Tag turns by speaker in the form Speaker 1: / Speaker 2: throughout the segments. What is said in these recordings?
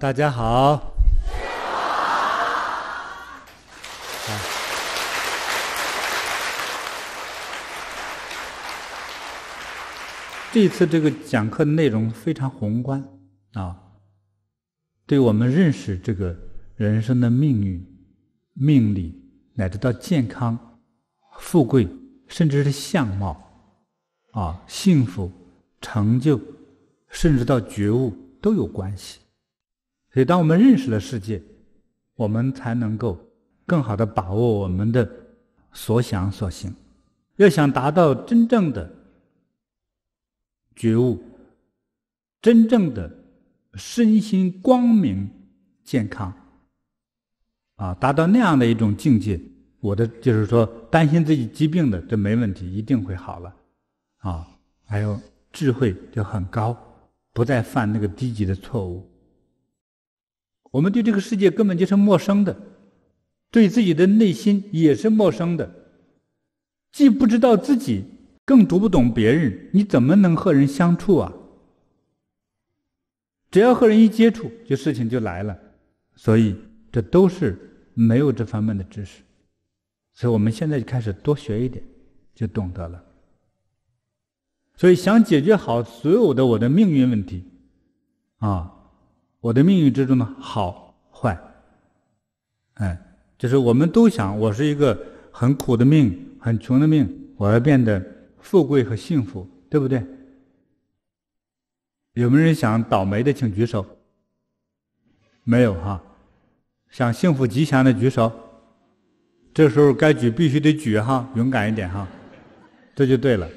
Speaker 1: 大家好。好。这次这个讲课的内容非常宏观啊，对我们认识这个人生的命运、命理，乃至到健康、富贵，甚至是相貌啊、幸福、成就，甚至到觉悟都有关系。所以，当我们认识了世界，我们才能够更好的把握我们的所想所行。要想达到真正的觉悟，真正的身心光明健康啊，达到那样的一种境界，我的就是说，担心自己疾病的这没问题，一定会好了啊。还有智慧就很高，不再犯那个低级的错误。我们对这个世界根本就是陌生的，对自己的内心也是陌生的，既不知道自己，更读不懂别人，你怎么能和人相处啊？只要和人一接触，就事情就来了，所以这都是没有这方面的知识，所以我们现在就开始多学一点，就懂得了。所以想解决好所有的我的命运问题，啊。我的命运之中的好坏，哎，就是我们都想我是一个很苦的命、很穷的命，我要变得富贵和幸福，对不对？有没有人想倒霉的，请举手？没有哈，想幸福吉祥的举手。这时候该举必须得举哈，勇敢一点哈，这就对了。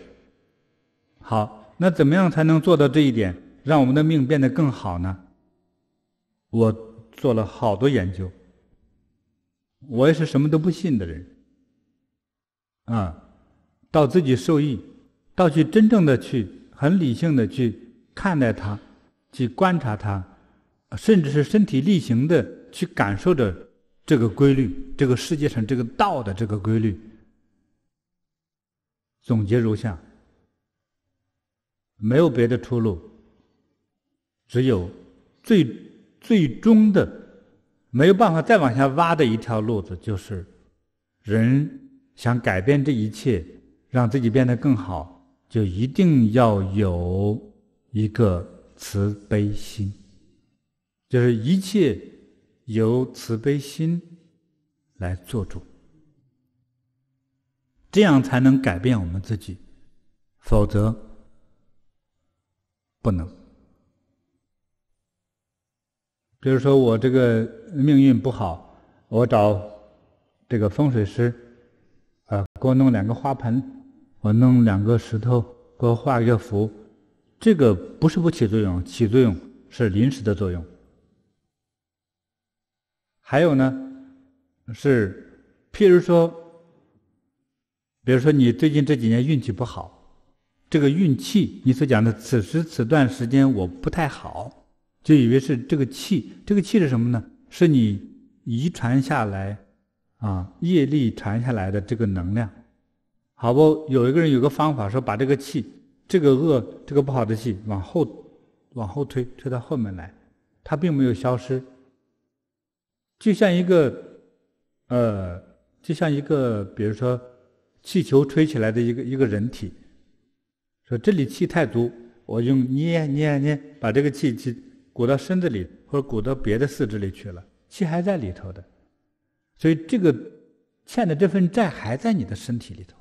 Speaker 1: 好，那怎么样才能做到这一点，让我们的命变得更好呢？我做了好多研究，我也是什么都不信的人，啊，到自己受益，到去真正的去很理性的去看待它，去观察它，甚至是身体力行的去感受着这个规律，这个世界上这个道的这个规律。总结如下：没有别的出路，只有最。最终的没有办法再往下挖的一条路子，就是人想改变这一切，让自己变得更好，就一定要有一个慈悲心，就是一切由慈悲心来做主，这样才能改变我们自己，否则不能。比如说我这个命运不好，我找这个风水师，呃，给我弄两个花盆，我弄两个石头，给我画一个符，这个不是不起作用，起作用是临时的作用。还有呢，是譬如说，比如说你最近这几年运气不好，这个运气，你所讲的此时此段时间我不太好。就以为是这个气，这个气是什么呢？是你遗传下来，啊，业力传下来的这个能量，好不？有一个人有个方法说，把这个气、这个恶、这个不好的气往后、往后推，推到后面来，它并没有消失。就像一个，呃，就像一个，比如说气球吹起来的一个一个人体，说这里气太足，我用捏捏捏把这个气去。鼓到身子里，或者鼓到别的四肢里去了，气还在里头的，所以这个欠的这份债还在你的身体里头，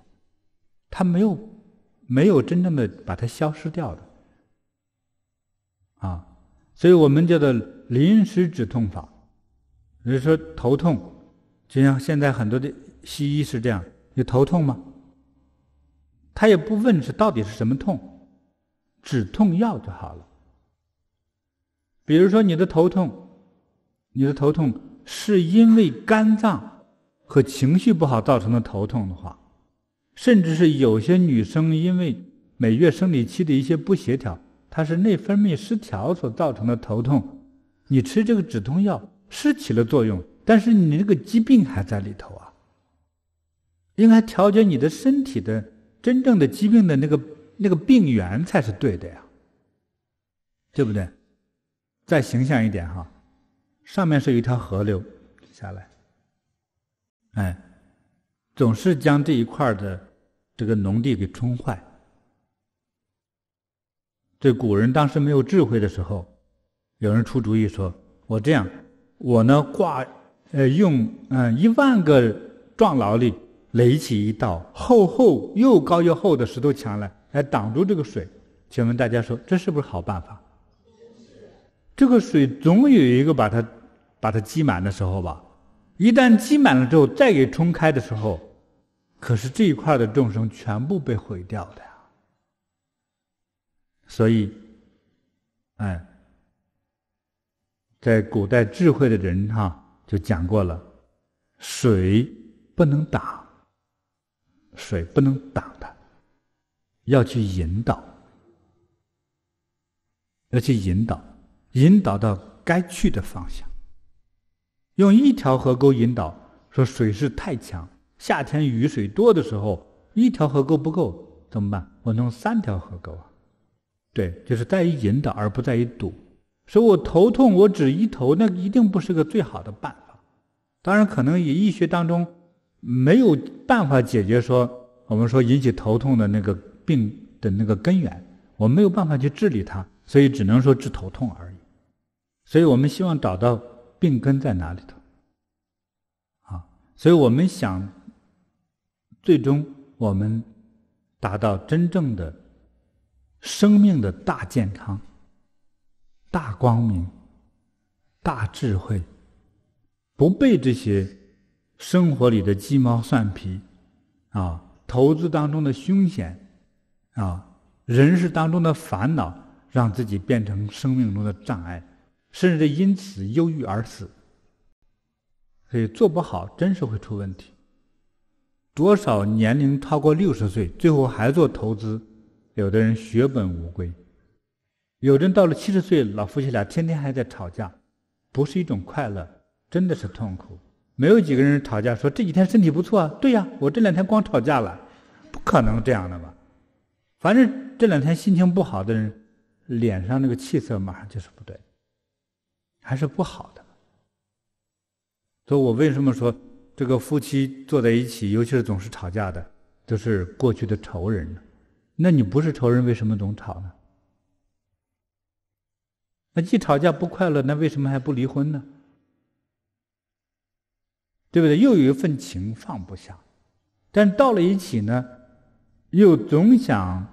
Speaker 1: 它没有没有真正的把它消失掉的，啊，所以我们叫做临时止痛法，比如说头痛，就像现在很多的西医是这样，有头痛吗？他也不问是到底是什么痛，止痛药就好了。比如说你的头痛，你的头痛是因为肝脏和情绪不好造成的头痛的话，甚至是有些女生因为每月生理期的一些不协调，它是内分泌失调所造成的头痛。你吃这个止痛药是起了作用，但是你这个疾病还在里头啊。应该调节你的身体的真正的疾病的那个那个病源才是对的呀，对不对？再形象一点哈，上面是一条河流下来，哎，总是将这一块的这个农地给冲坏。这古人当时没有智慧的时候，有人出主意说：“我这样，我呢挂，呃，用嗯一万个壮劳力垒起一道厚厚又高又厚的石头墙来，来挡住这个水。”请问大家说这是不是好办法？这个水总有一个把它把它积满的时候吧，一旦积满了之后再给冲开的时候，可是这一块的众生全部被毁掉的呀。所以，哎，在古代智慧的人哈就讲过了，水不能挡，水不能挡它，要去引导，要去引导。引导到该去的方向，用一条河沟引导，说水势太强，夏天雨水多的时候，一条河沟不够怎么办？我弄三条河沟啊，对，就是在于引导而不在于堵。说我头痛，我只一头，那一定不是个最好的办法。当然，可能也医学当中没有办法解决说我们说引起头痛的那个病的那个根源，我没有办法去治理它，所以只能说治头痛而已。所以我们希望找到病根在哪里头，啊！所以我们想，最终我们达到真正的生命的大健康、大光明、大智慧，不被这些生活里的鸡毛蒜皮，啊，投资当中的凶险，啊，人事当中的烦恼，让自己变成生命中的障碍。甚至因此忧郁而死，所以做不好真是会出问题。多少年龄超过六十岁，最后还做投资，有的人血本无归；有的人到了七十岁，老夫妻俩天天还在吵架，不是一种快乐，真的是痛苦。没有几个人吵架说这几天身体不错。啊，对呀，我这两天光吵架了，不可能这样的吧？反正这两天心情不好的人，脸上那个气色马上就是不对。还是不好的，所以我为什么说这个夫妻坐在一起，尤其是总是吵架的，都是过去的仇人呢？那你不是仇人，为什么总吵呢？那既吵架不快乐，那为什么还不离婚呢？对不对？又有一份情放不下，但到了一起呢，又总想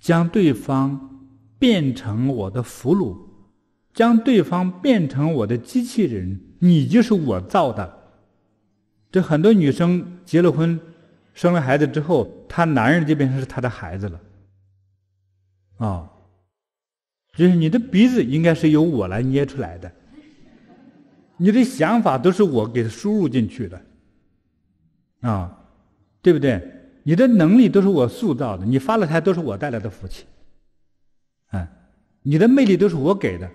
Speaker 1: 将对方变成我的俘虏。将对方变成我的机器人，你就是我造的。这很多女生结了婚、生了孩子之后，她男人就变成是她的孩子了。啊，就是你的鼻子应该是由我来捏出来的，你的想法都是我给输入进去的。啊，对不对？你的能力都是我塑造的，你发了财都是我带来的福气。哎，你的魅力都是我给的。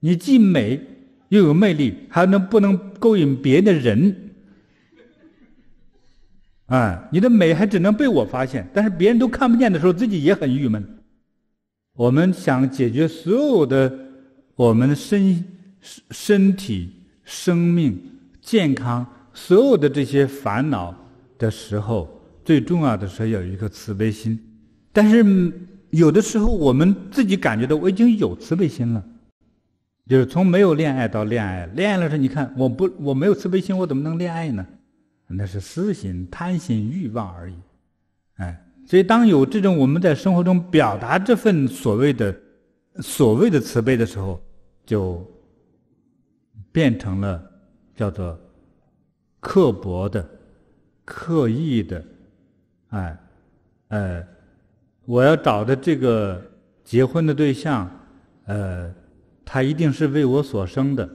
Speaker 1: 你既美又有魅力，还能不能勾引别的人？哎，你的美还只能被我发现，但是别人都看不见的时候，自己也很郁闷。我们想解决所有的我们身身体、生命、健康所有的这些烦恼的时候，最重要的是要有一颗慈悲心。但是有的时候我们自己感觉到我已经有慈悲心了。就是从没有恋爱到恋爱，恋爱的时候，你看我不，我没有慈悲心，我怎么能恋爱呢？那是私心、贪心、欲望而已，哎。所以，当有这种我们在生活中表达这份所谓的所谓的慈悲的时候，就变成了叫做刻薄的、刻意的，哎，哎，我要找的这个结婚的对象，呃。他一定是为我所生的，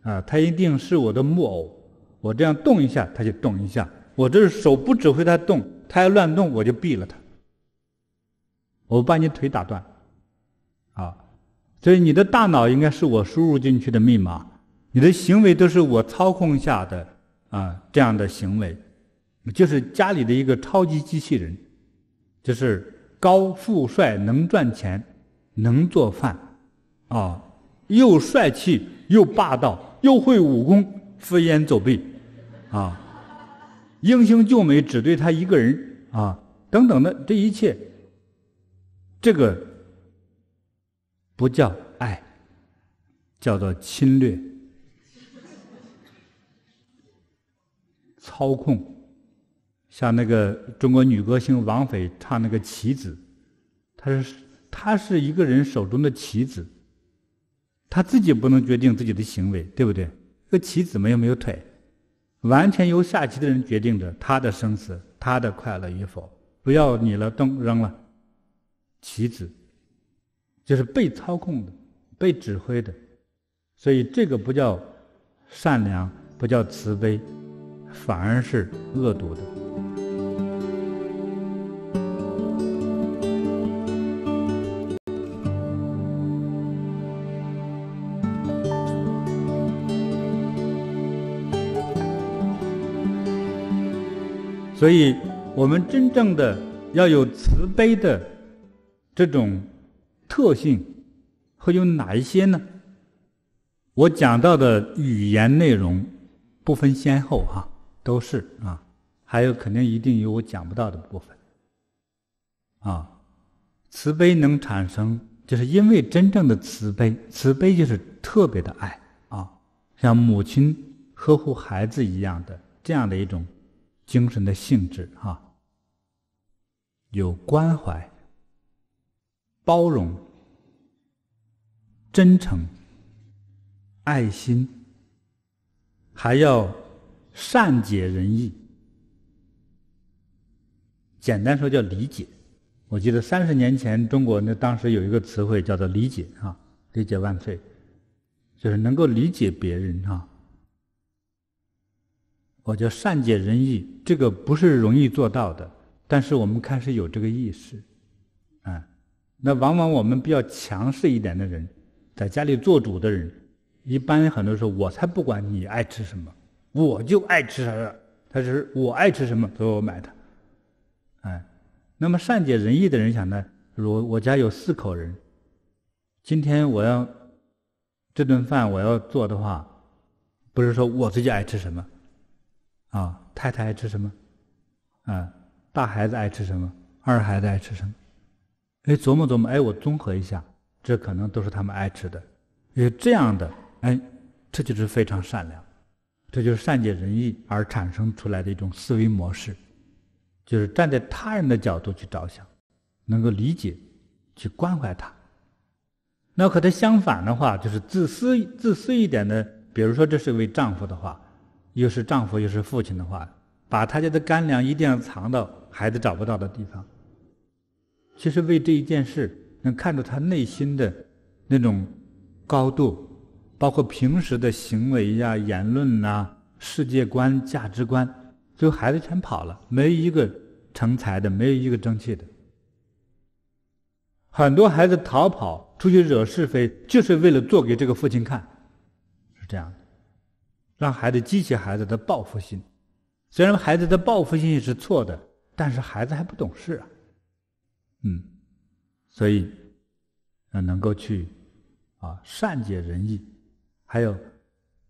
Speaker 1: 啊，他一定是我的木偶，我这样动一下，他就动一下。我这手不指挥他动，他要乱动，我就毙了他。我把你腿打断，啊，所以你的大脑应该是我输入进去的密码，你的行为都是我操控下的啊这样的行为，就是家里的一个超级机器人，就是高富帅，能赚钱，能做饭。啊，又帅气又霸道，又会武功，飞檐走壁，啊，英雄救美只对他一个人啊，等等的这一切，这个不叫爱，叫做侵略、操控。像那个中国女歌星王菲唱那个棋子，她是她是一个人手中的棋子。他自己不能决定自己的行为，对不对？这棋子没有没有腿，完全由下棋的人决定着他的生死、他的快乐与否。不要你了，动扔了，棋子就是被操控的、被指挥的。所以这个不叫善良，不叫慈悲，反而是恶毒的。所以，我们真正的要有慈悲的这种特性，会有哪一些呢？我讲到的语言内容不分先后哈，都是啊。还有肯定一定有我讲不到的部分。啊，慈悲能产生，就是因为真正的慈悲，慈悲就是特别的爱啊，像母亲呵护孩子一样的这样的一种。精神的性质哈，有关怀、包容、真诚、爱心，还要善解人意。简单说叫理解。我记得三十年前中国那当时有一个词汇叫做理解啊，理解万岁，就是能够理解别人啊。我叫善解人意，这个不是容易做到的，但是我们开始有这个意识，啊，那往往我们比较强势一点的人，在家里做主的人，一般很多时候我才不管你爱吃什么，我就爱吃啥，他是我爱吃什么，所以我买的，哎，那么善解人意的人想呢，如我家有四口人，今天我要这顿饭我要做的话，不是说我自己爱吃什么。啊，太太爱吃什么？啊，大孩子爱吃什么？二孩子爱吃什么？哎，琢磨琢磨，哎，我综合一下，这可能都是他们爱吃的。有这样的，哎，这就是非常善良，这就是善解人意而产生出来的一种思维模式，就是站在他人的角度去着想，能够理解，去关怀他。那和他相反的话，就是自私，自私一点的，比如说这是位丈夫的话。又是丈夫又是父亲的话，把他家的干粮一定要藏到孩子找不到的地方。其实为这一件事，能看出他内心的那种高度，包括平时的行为呀、言论呐、世界观、价值观。最后孩子全跑了，没一个成才的，没有一个争气的。很多孩子逃跑出去惹是非，就是为了做给这个父亲看，是这样的。让孩子激起孩子的报复心，虽然孩子的报复心是错的，但是孩子还不懂事啊，嗯，所以，呃，能够去，啊，善解人意，还有，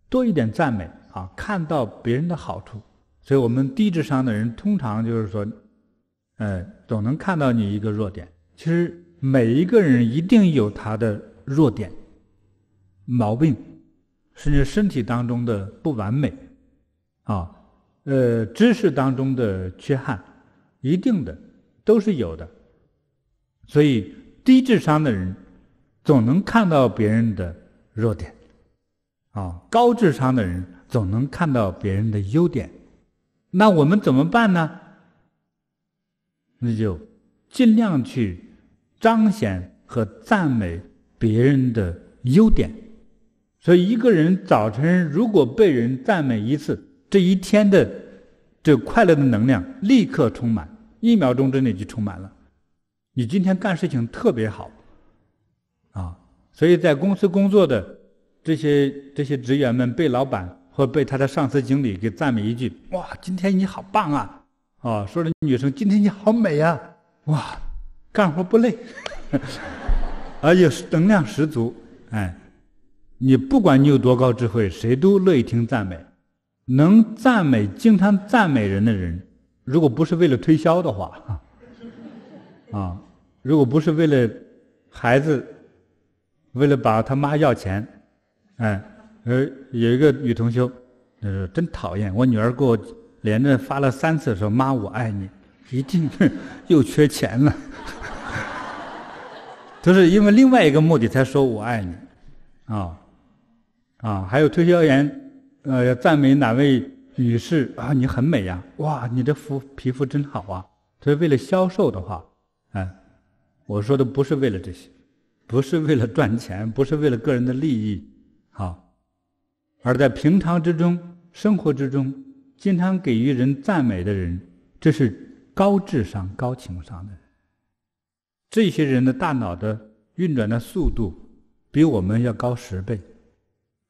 Speaker 1: 多一点赞美啊，看到别人的好处。所以，我们低智商的人通常就是说，嗯，总能看到你一个弱点。其实，每一个人一定有他的弱点、毛病。是你身体当中的不完美，啊，呃，知识当中的缺憾，一定的都是有的。所以，低智商的人总能看到别人的弱点，啊，高智商的人总能看到别人的优点。那我们怎么办呢？那就尽量去彰显和赞美别人的优点。所以，一个人早晨如果被人赞美一次，这一天的这快乐的能量立刻充满，一秒钟之内就充满了。你今天干事情特别好，啊，所以在公司工作的这些这些职员们，被老板或被他的上司经理给赞美一句：“哇，今天你好棒啊！”啊，说的女生今天你好美呀！哇，干活不累，而 且能量十足，哎。你不管你有多高智慧，谁都乐意听赞美。能赞美、经常赞美人的人，如果不是为了推销的话，啊，如果不是为了孩子，为了把他妈要钱，哎，呃，有一个女同学，呃，真讨厌，我女儿给我连着发了三次说“妈，我爱你”，一定是 又缺钱了，就 是因为另外一个目的才说我爱你，啊。啊，还有推销员，呃，要赞美哪位女士啊？你很美呀！哇，你这肤皮肤真好啊！所以为了销售的话，哎，我说的不是为了这些，不是为了赚钱，不是为了个人的利益，好，而在平常之中、生活之中，经常给予人赞美的人，这是高智商、高情商的人。这些人的大脑的运转的速度比我们要高十倍。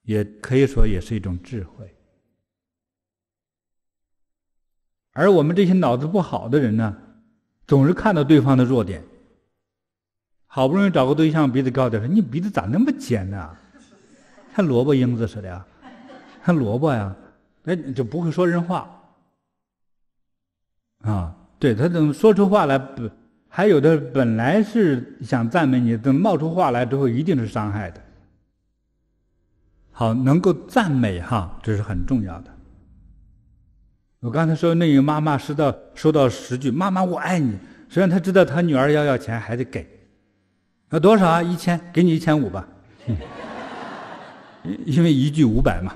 Speaker 1: 也可以说也是一种智慧，而我们这些脑子不好的人呢，总是看到对方的弱点。好不容易找个对象，鼻子高点，说你鼻子咋那么尖呢？像萝卜缨子似的呀，像萝卜呀，那就不会说人话。啊，对他等说出话来不，还有的本来是想赞美你，等冒出话来之后，一定是伤害的。好，能够赞美哈，这是很重要的。我刚才说那个妈妈收到收到十句“妈妈我爱你”，虽然他知道他女儿要要钱还得给，要多少啊？一千，给你一千五吧。因为一句五百嘛。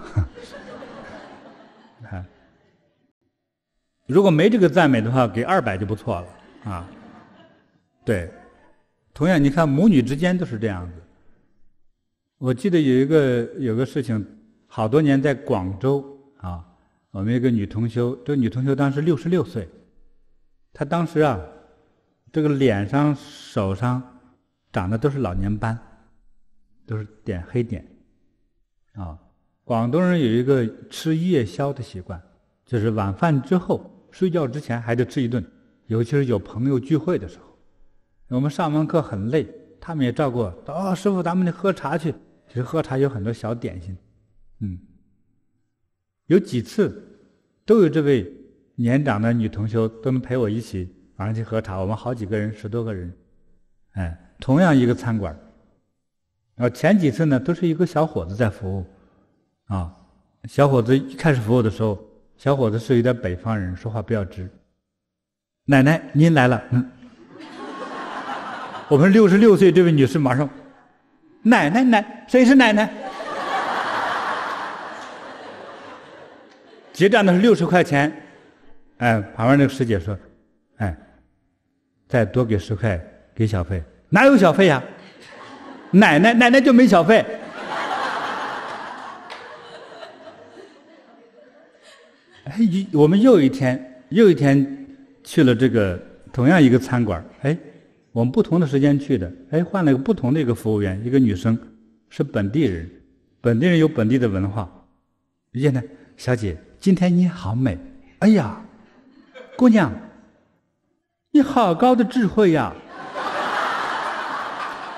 Speaker 1: 如果没这个赞美的话，给二百就不错了啊。对，同样你看母女之间都是这样子。我记得有一个有个事情，好多年在广州啊，我们一个女同修，这个女同修当时六十六岁，她当时啊，这个脸上手上长的都是老年斑，都是点黑点，啊，广东人有一个吃夜宵的习惯，就是晚饭之后睡觉之前还得吃一顿，尤其是有朋友聚会的时候，我们上完课很累，他们也照顾到啊，师傅咱们得喝茶去。其实喝茶有很多小点心，嗯，有几次都有这位年长的女同学都能陪我一起晚上去喝茶，我们好几个人十多个人，哎，同样一个餐馆儿，呃，前几次呢都是一个小伙子在服务，啊，小伙子一开始服务的时候，小伙子是有点北方人，说话比较直，奶奶您来了，嗯，我们六十六岁这位女士马上。奶奶奶，谁是奶奶？结账的是六十块钱，哎，旁边那个师姐说，哎，再多给十块，给小费，哪有小费呀？奶奶奶奶就没小费。哎，一我们又一天又一天去了这个同样一个餐馆，哎。我们不同的时间去的，哎，换了一个不同的一个服务员，一个女生，是本地人，本地人有本地的文化，遇见呢，小姐，今天你好美，哎呀，姑娘，你好高的智慧呀，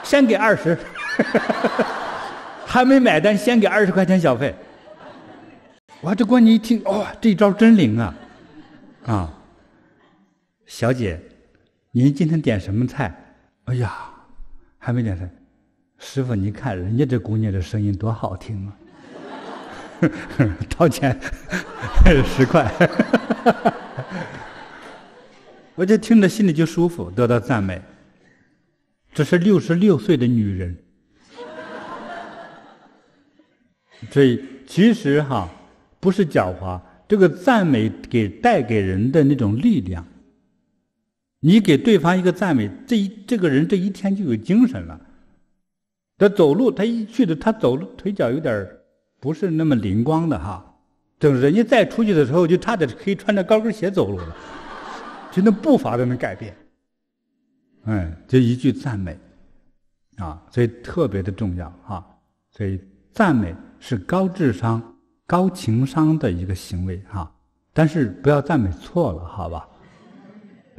Speaker 1: 先给二十，还没买单，先给二十块钱小费，哇，这姑娘一听，哦，这招真灵啊，啊，小姐。您今天点什么菜？哎呀，还没点菜。师傅，你看人家这姑娘的声音多好听啊！掏钱，十块。我就听着心里就舒服，得到赞美。这是六十六岁的女人。所以，其实哈，不是狡猾，这个赞美给带给人的那种力量。你给对方一个赞美，这一这个人这一天就有精神了。他走路，他一去的，他走路腿脚有点不是那么灵光的哈。等人家再出去的时候，就差点可以穿着高跟鞋走路了，就那步伐都能改变。哎，就一句赞美啊，所以特别的重要哈。所以赞美是高智商、高情商的一个行为哈。但是不要赞美错了，好吧？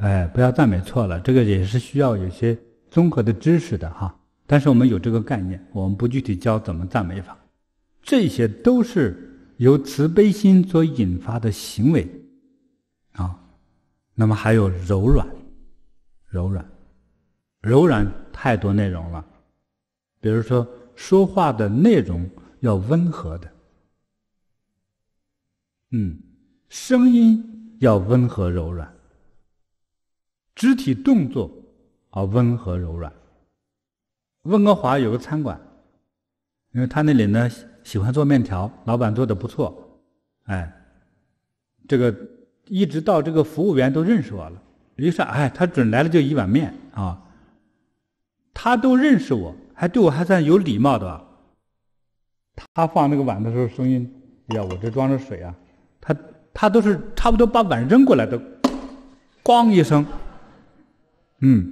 Speaker 1: 哎，不要赞美错了，这个也是需要有些综合的知识的哈。但是我们有这个概念，我们不具体教怎么赞美法，这些都是由慈悲心所引发的行为啊。那么还有柔软，柔软，柔软太多内容了。比如说说话的内容要温和的，嗯，声音要温和柔软。肢体动作啊，温和柔软。温哥华有个餐馆，因为他那里呢喜欢做面条，老板做的不错，哎，这个一直到这个服务员都认识我了，于是哎，他准来了就一碗面啊。他都认识我，还对我还算有礼貌的。吧。他放那个碗的时候，声音呀，我这装着水啊，他他都是差不多把碗扔过来，都咣一声。嗯，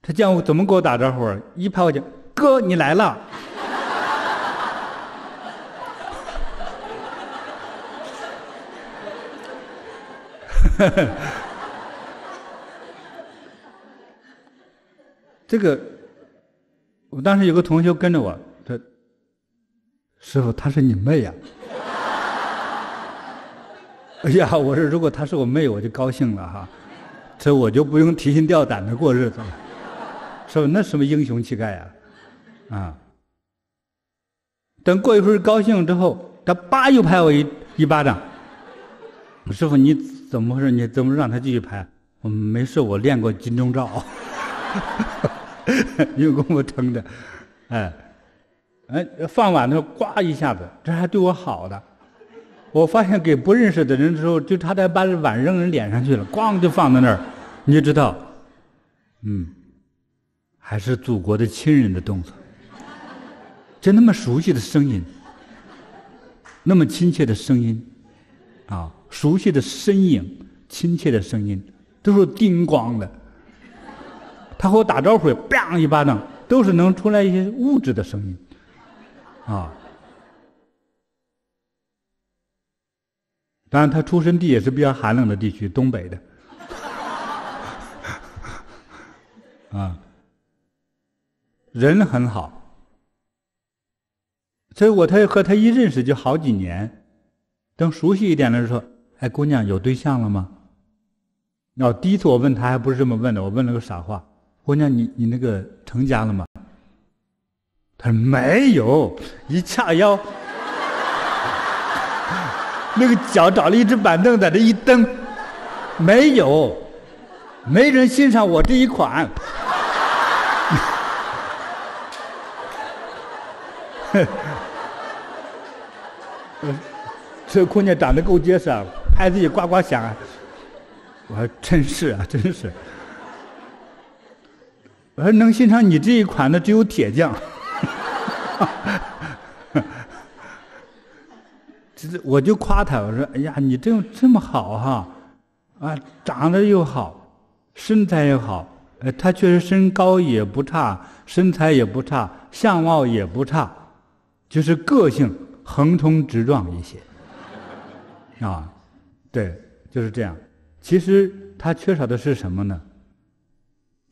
Speaker 1: 他见我怎么跟我打招呼啊？一拍我肩，哥，你来了。哈哈哈这个，我当时有个同学跟着我，他师傅，他是你妹呀？哎呀，我说如果他是我妹，我就高兴了哈。这我就不用提心吊胆的过日子了，说那什么英雄气概呀，啊！等过一会儿高兴之后，他叭又拍我一一巴掌。师傅你怎么回事？你怎么让他继续拍？我没事，我练过金钟罩。又 功夫撑着，哎哎，放碗候，呱一下子，这还对我好的。我发现给不认识的人的时候，就差点把碗扔人脸上去了，咣就放在那儿，你知道，嗯，还是祖国的亲人的动作，就那么熟悉的声音，那么亲切的声音，啊，熟悉的身影，亲切的声音，都是叮咣的，他和我打招呼，梆一巴掌，都是能出来一些物质的声音，啊。当然，他出生地也是比较寒冷的地区，东北的。啊，人很好，所以我他和他一认识就好几年，等熟悉一点的时候，哎，姑娘有对象了吗？哦，第一次我问他还不是这么问的，我问了个傻话，姑娘你你那个成家了吗？他说没有，一掐腰。那个脚找了一只板凳，在这一蹬，没有，没人欣赏我这一款。这姑娘长得够结实，啊，拍自己呱呱响。啊！我说真是啊，真是。我说能欣赏你这一款的只有铁匠。我就夸他，我说：“哎呀，你这这么好哈，啊，长得又好，身材又好，呃，他确实身高也不差，身材也不差，相貌也不差，就是个性横冲直撞一些，啊，对，就是这样。其实他缺少的是什么呢？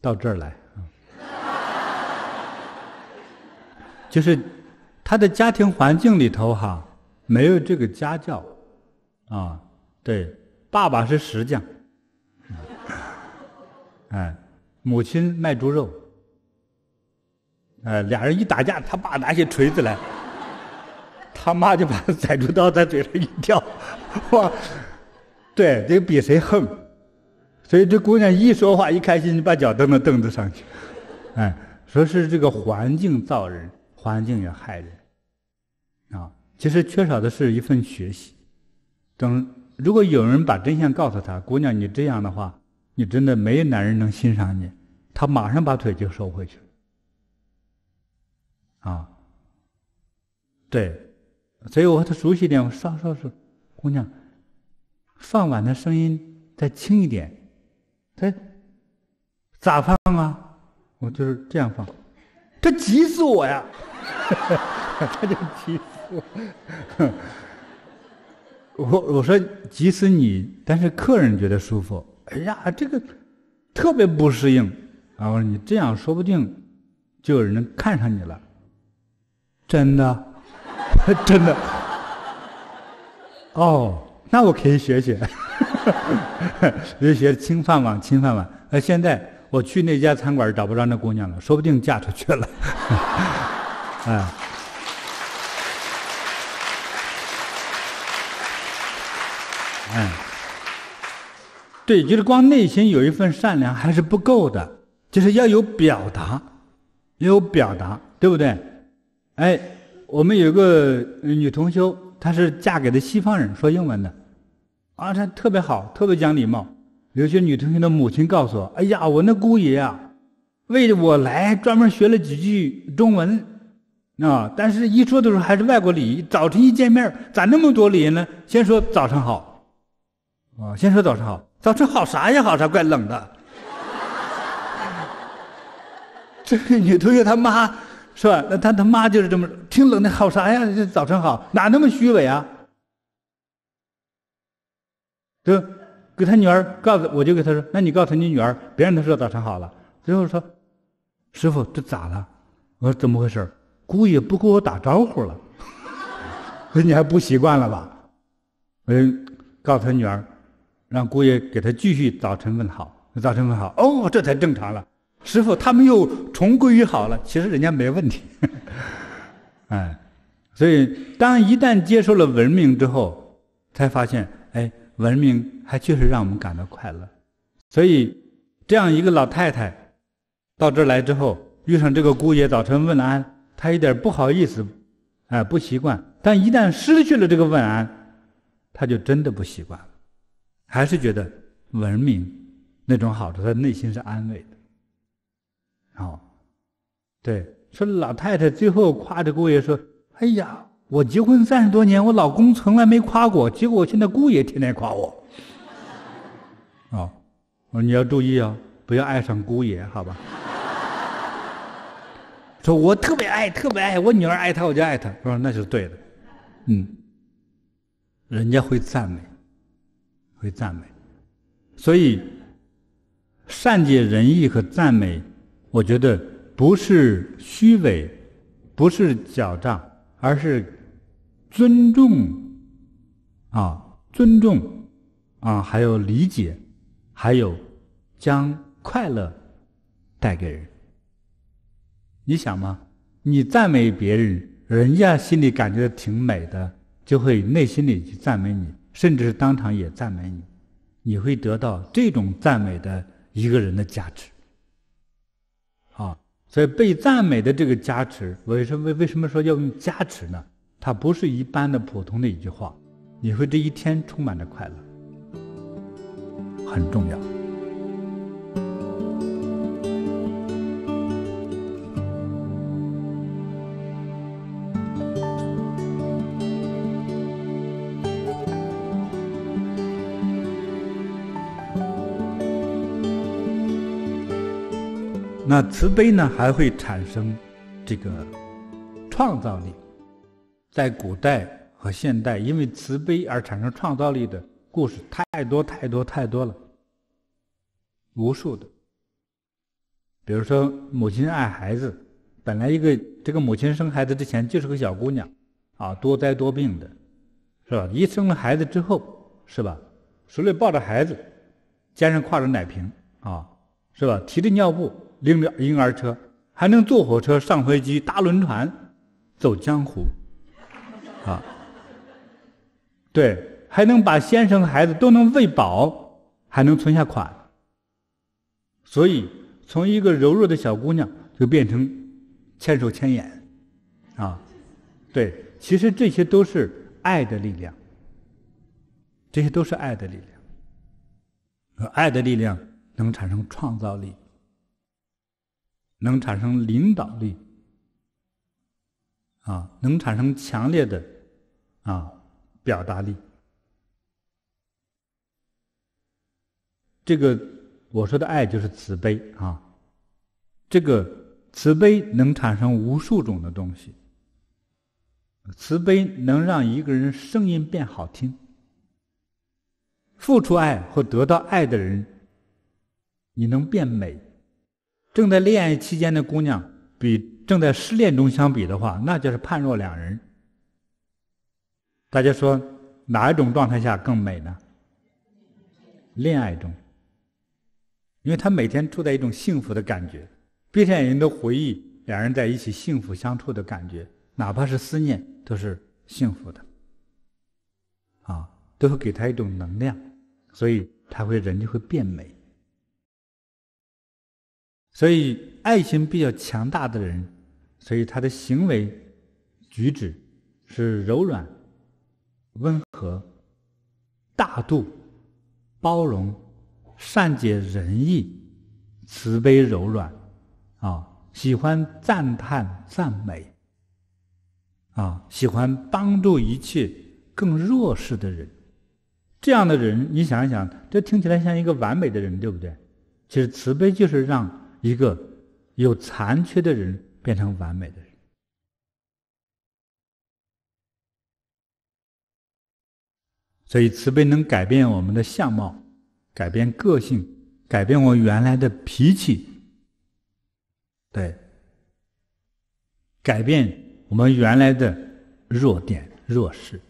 Speaker 1: 到这儿来，就是他的家庭环境里头哈。”没有这个家教，啊，对，爸爸是石匠，哎，母亲卖猪肉，哎，俩人一打架，他爸拿起锤子来，他妈就把宰猪刀在嘴上一挑，哇，对，个比谁横，所以这姑娘一说话一开心，就把脚蹬到凳子上去，哎，说是这个环境造人，环境也害人，啊。其实缺少的是一份学习。等如果有人把真相告诉他，姑娘，你这样的话，你真的没男人能欣赏你。他马上把腿就收回去了。啊，对，所以我和他熟悉一点，我稍稍说，姑娘，放碗的声音再轻一点。他咋放啊？我就是这样放。他急死我呀！他就急。我，我 我说急死你，但是客人觉得舒服。哎呀，这个特别不适应。啊，我说你这样说不定就有人能看上你了。真的，真的。哦，那我可以学学。我就学青饭碗，青饭碗。那现在我去那家餐馆找不着那姑娘了，说不定嫁出去了。哎。嗯，对，就是光内心有一份善良还是不够的，就是要有表达，要有表达，对不对？哎，我们有个女同修，她是嫁给的西方人，说英文的，啊，她特别好，特别讲礼貌。有些女同学的母亲告诉我：“哎呀，我那姑爷啊，为了我来专门学了几句中文，啊，但是一说的时候还是外国礼，早晨一见面咋那么多礼呢？先说早上好。”啊，先说早晨好，早晨好啥呀？好啥？怪冷的。这女同学她妈是吧？那她她妈就是这么挺冷的，好啥呀？这早晨好哪那么虚伪啊？对，给他女儿告诉我就给他说，那你告诉你女儿，别让她说早晨好了。最后说，师傅这咋了？我说怎么回事？姑爷不跟我打招呼了。你还不习惯了吧？我就告诉他女儿。让姑爷给他继续早晨问好。早晨问好，哦，这才正常了。师傅，他们又重归于好了。其实人家没问题。哎，所以当一旦接受了文明之后，才发现，哎，文明还确实让我们感到快乐。所以这样一个老太太到这来之后，遇上这个姑爷早晨问安，她有点不好意思，哎，不习惯。但一旦失去了这个问安，她就真的不习惯了。还是觉得文明那种好的，他内心是安慰的。哦，对，说老太太最后夸着姑爷说：“哎呀，我结婚三十多年，我老公从来没夸过，结果现在姑爷天天夸我。”哦”我说你要注意啊，不要爱上姑爷，好吧？说我特别爱，特别爱我女儿爱他我就爱他，说那就是对的，嗯，人家会赞美。会赞美，所以善解人意和赞美，我觉得不是虚伪，不是狡诈，而是尊重啊，尊重啊，还有理解，还有将快乐带给人。你想吗？你赞美别人，人家心里感觉挺美的，就会内心里去赞美你。甚至是当场也赞美你，你会得到这种赞美的一个人的加持。啊！所以被赞美的这个加持，为什为为什么说要用加持呢？它不是一般的普通的一句话，你会这一天充满着快乐，很重要。那慈悲呢，还会产生这个创造力。在古代和现代，因为慈悲而产生创造力的故事太多太多太多了，无数的。比如说，母亲爱孩子，本来一个这个母亲生孩子之前就是个小姑娘，啊，多灾多病的，是吧？一生了孩子之后，是吧？手里抱着孩子，肩上挎着奶瓶，啊，是吧？提着尿布。拎着婴儿车，还能坐火车、上飞机、搭轮船，走江湖，啊，对，还能把先生和孩子都能喂饱，还能存下款。所以，从一个柔弱的小姑娘就变成千手千眼，啊，对，其实这些都是爱的力量，这些都是爱的力量，爱的力量能产生创造力。能产生领导力，啊，能产生强烈的啊表达力。这个我说的爱就是慈悲啊，这个慈悲能产生无数种的东西。慈悲能让一个人声音变好听，付出爱和得到爱的人，你能变美。正在恋爱期间的姑娘，比正在失恋中相比的话，那就是判若两人。大家说哪一种状态下更美呢？恋爱中，因为她每天处在一种幸福的感觉，闭上眼睛都回忆两人在一起幸福相处的感觉，哪怕是思念都是幸福的，啊，都会给他一种能量，所以他会人就会变美。所以，爱心比较强大的人，所以他的行为举止是柔软、温和、大度、包容、善解人意、慈悲柔软，啊，喜欢赞叹赞美，啊，喜欢帮助一切更弱势的人。这样的人，你想一想，这听起来像一个完美的人，对不对？其实慈悲就是让。一个有残缺的人变成完美的人，所以慈悲能改变我们的相貌，改变个性，改变我原来的脾气，对，改变我们原来的弱点弱势。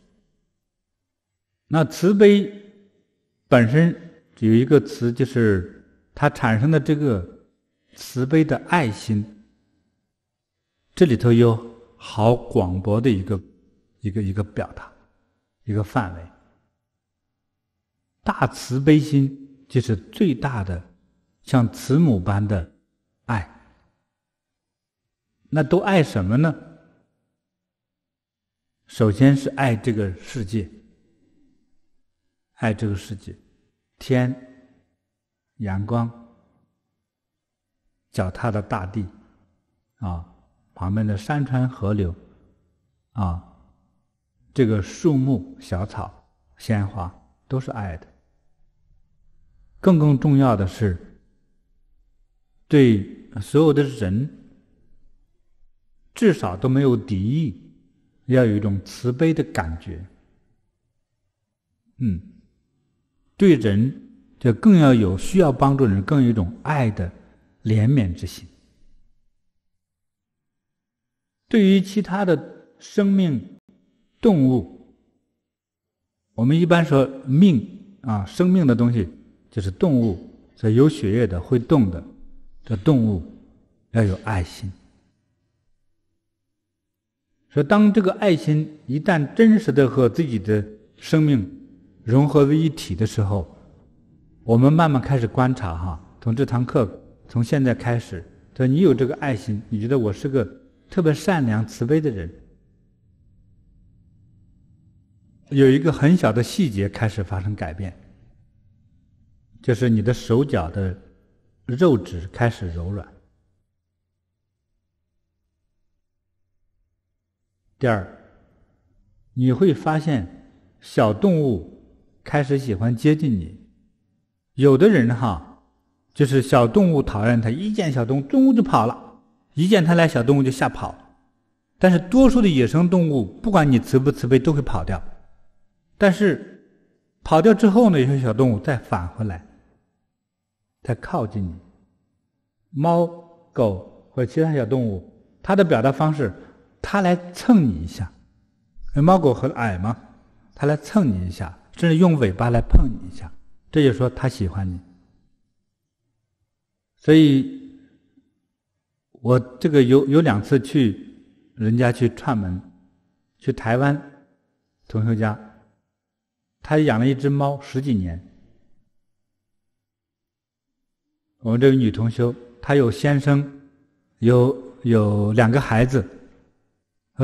Speaker 1: 那慈悲本身有一个词，就是它产生的这个。慈悲的爱心，这里头有好广博的一个一个一个表达，一个范围。大慈悲心就是最大的，像慈母般的爱。那都爱什么呢？首先是爱这个世界，爱这个世界，天，阳光。脚踏的大地，啊，旁边的山川河流，啊，这个树木、小草、鲜花都是爱的。更更重要的是，对所有的人，至少都没有敌意，要有一种慈悲的感觉。嗯，对人就更要有需要帮助的人，更有一种爱的。怜悯之心，对于其他的生命、动物，我们一般说命啊，生命的东西就是动物，是有血液的、会动的这动物要有爱心。说，当这个爱心一旦真实的和自己的生命融合为一体的时候，我们慢慢开始观察哈，从这堂课。从现在开始，说你有这个爱心，你觉得我是个特别善良、慈悲的人，有一个很小的细节开始发生改变，就是你的手脚的肉质开始柔软。第二，你会发现小动物开始喜欢接近你，有的人哈。就是小动物讨厌它，一见小动物就跑了；一见它来，小动物就吓跑。但是多数的野生动物，不管你慈不慈悲，都会跑掉。但是跑掉之后呢，有些小动物再返回来，再靠近你。猫、狗和其他小动物，它的表达方式，它来蹭你一下。猫狗很矮嘛，它来蹭你一下，甚至用尾巴来碰你一下，这就说它喜欢你。所以，我这个有有两次去人家去串门，去台湾同学家，他养了一只猫十几年。我们这位女同修，她有先生，有有两个孩子，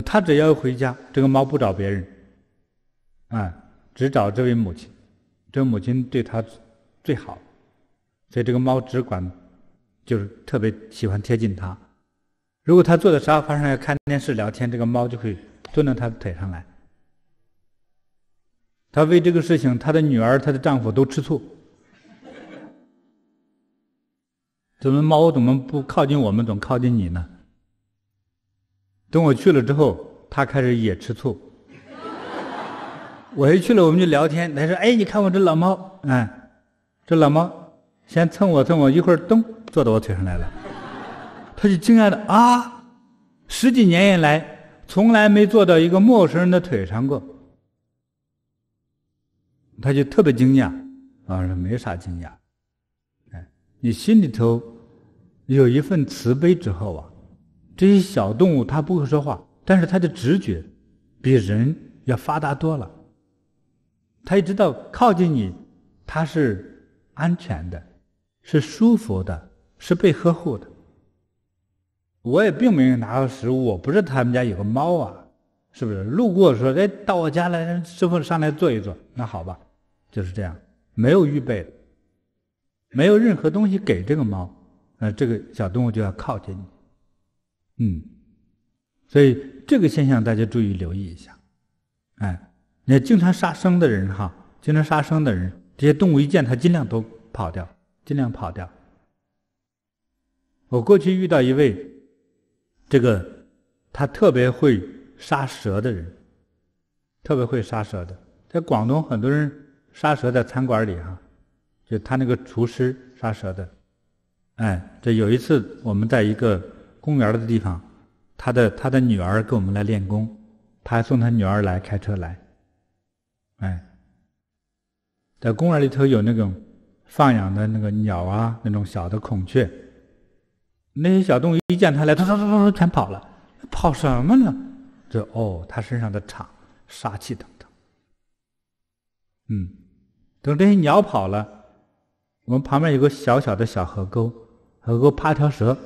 Speaker 1: 她只要回家，这个猫不找别人，哎，只找这位母亲，这位母亲对她最好，所以这个猫只管。就是特别喜欢贴近他，如果他坐在沙发上要看电视聊天，这个猫就会蹲到他的腿上来。他为这个事情，他的女儿、他的丈夫都吃醋。怎么猫怎么不靠近我们，总靠近你呢？等我去了之后，他开始也吃醋。我一去了，我们就聊天，他说：“哎，你看我这老猫，哎，这老猫。”先蹭我蹭我，一会儿咚坐到我腿上来了，他就惊讶的啊，十几年以来从来没坐到一个陌生人的腿上过，他就特别惊讶。啊，说没啥惊讶，哎，你心里头有一份慈悲之后啊，这些小动物它不会说话，但是它的直觉比人要发达多了，它知道靠近你，它是安全的。是舒服的，是被呵护的。我也并没有拿到食物，我不是他们家有个猫啊，是不是？路过说，哎，到我家来，师傅上来坐一坐，那好吧，就是这样，没有预备的，没有任何东西给这个猫，呃，这个小动物就要靠近你，嗯，所以这个现象大家注意留意一下，哎，你经常杀生的人哈，经常杀生的人，这些动物一见他尽量都跑掉。尽量跑掉。我过去遇到一位，这个他特别会杀蛇的人，特别会杀蛇的，在广东很多人杀蛇在餐馆里哈，就他那个厨师杀蛇的，哎，这有一次我们在一个公园的地方，他的他的女儿跟我们来练功，他还送他女儿来开车来，哎，在公园里头有那种。放养的那个鸟啊，那种小的孔雀，那些小动物一见它来，它它它它全跑了，跑什么呢？这哦，它身上的场，杀气腾腾。嗯，等这些鸟跑了，我们旁边有个小小的小河沟，河沟趴条蛇，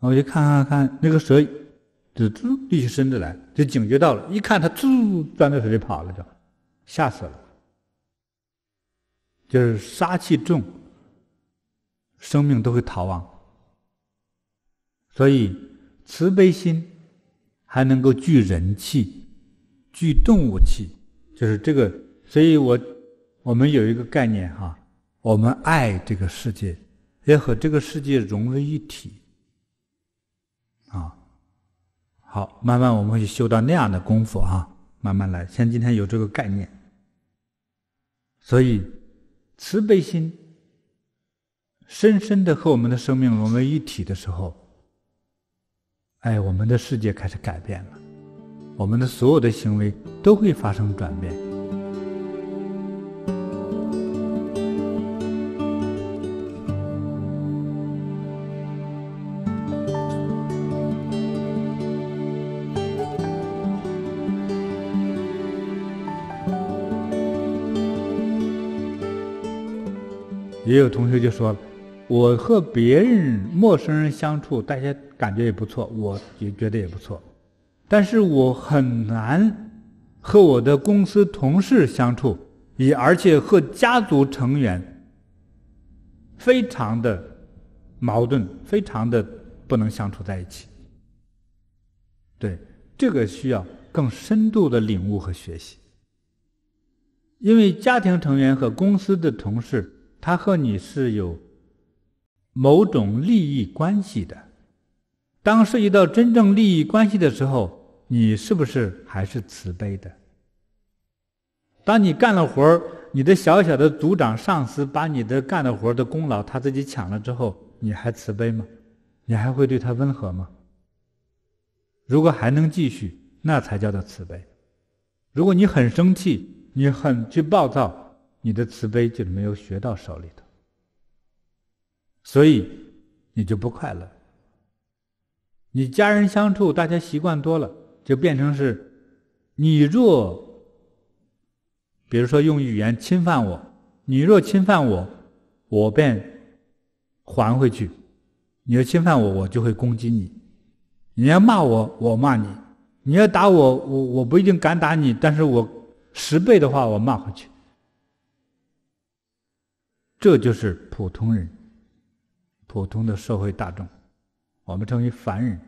Speaker 1: 我就看看看，那个蛇吱吱立起身子来，就警觉到了，一看它吱钻到水里跑了，就吓死了。就是杀气重，生命都会逃亡，所以慈悲心还能够聚人气、聚动物气，就是这个。所以我我们有一个概念哈，我们爱这个世界，也和这个世界融为一体，啊，好，慢慢我们会修到那样的功夫啊，慢慢来。像今天有这个概念，所以。慈悲心深深的和我们的生命融为一体的时候，哎，我们的世界开始改变了，我们的所有的行为都会发生转变。也有同学就说了，我和别人、陌生人相处，大家感觉也不错，我也觉得也不错。但是我很难和我的公司同事相处，也而且和家族成员非常的矛盾，非常的不能相处在一起。对，这个需要更深度的领悟和学习，因为家庭成员和公司的同事。他和你是有某种利益关系的。当涉及到真正利益关系的时候，你是不是还是慈悲的？当你干了活儿，你的小小的组长、上司把你的干的活的功劳他自己抢了之后，你还慈悲吗？你还会对他温和吗？如果还能继续，那才叫做慈悲。如果你很生气，你很去暴躁。你的慈悲就没有学到手里头，所以你就不快乐。你家人相处，大家习惯多了，就变成是：你若，比如说用语言侵犯我，你若侵犯我，我便还回去；你要侵犯我，我就会攻击你；你要骂我，我骂你；你要打我，我我不一定敢打你，但是我十倍的话，我骂回去。这就是普通人，普通的社会大众，我们称为凡人。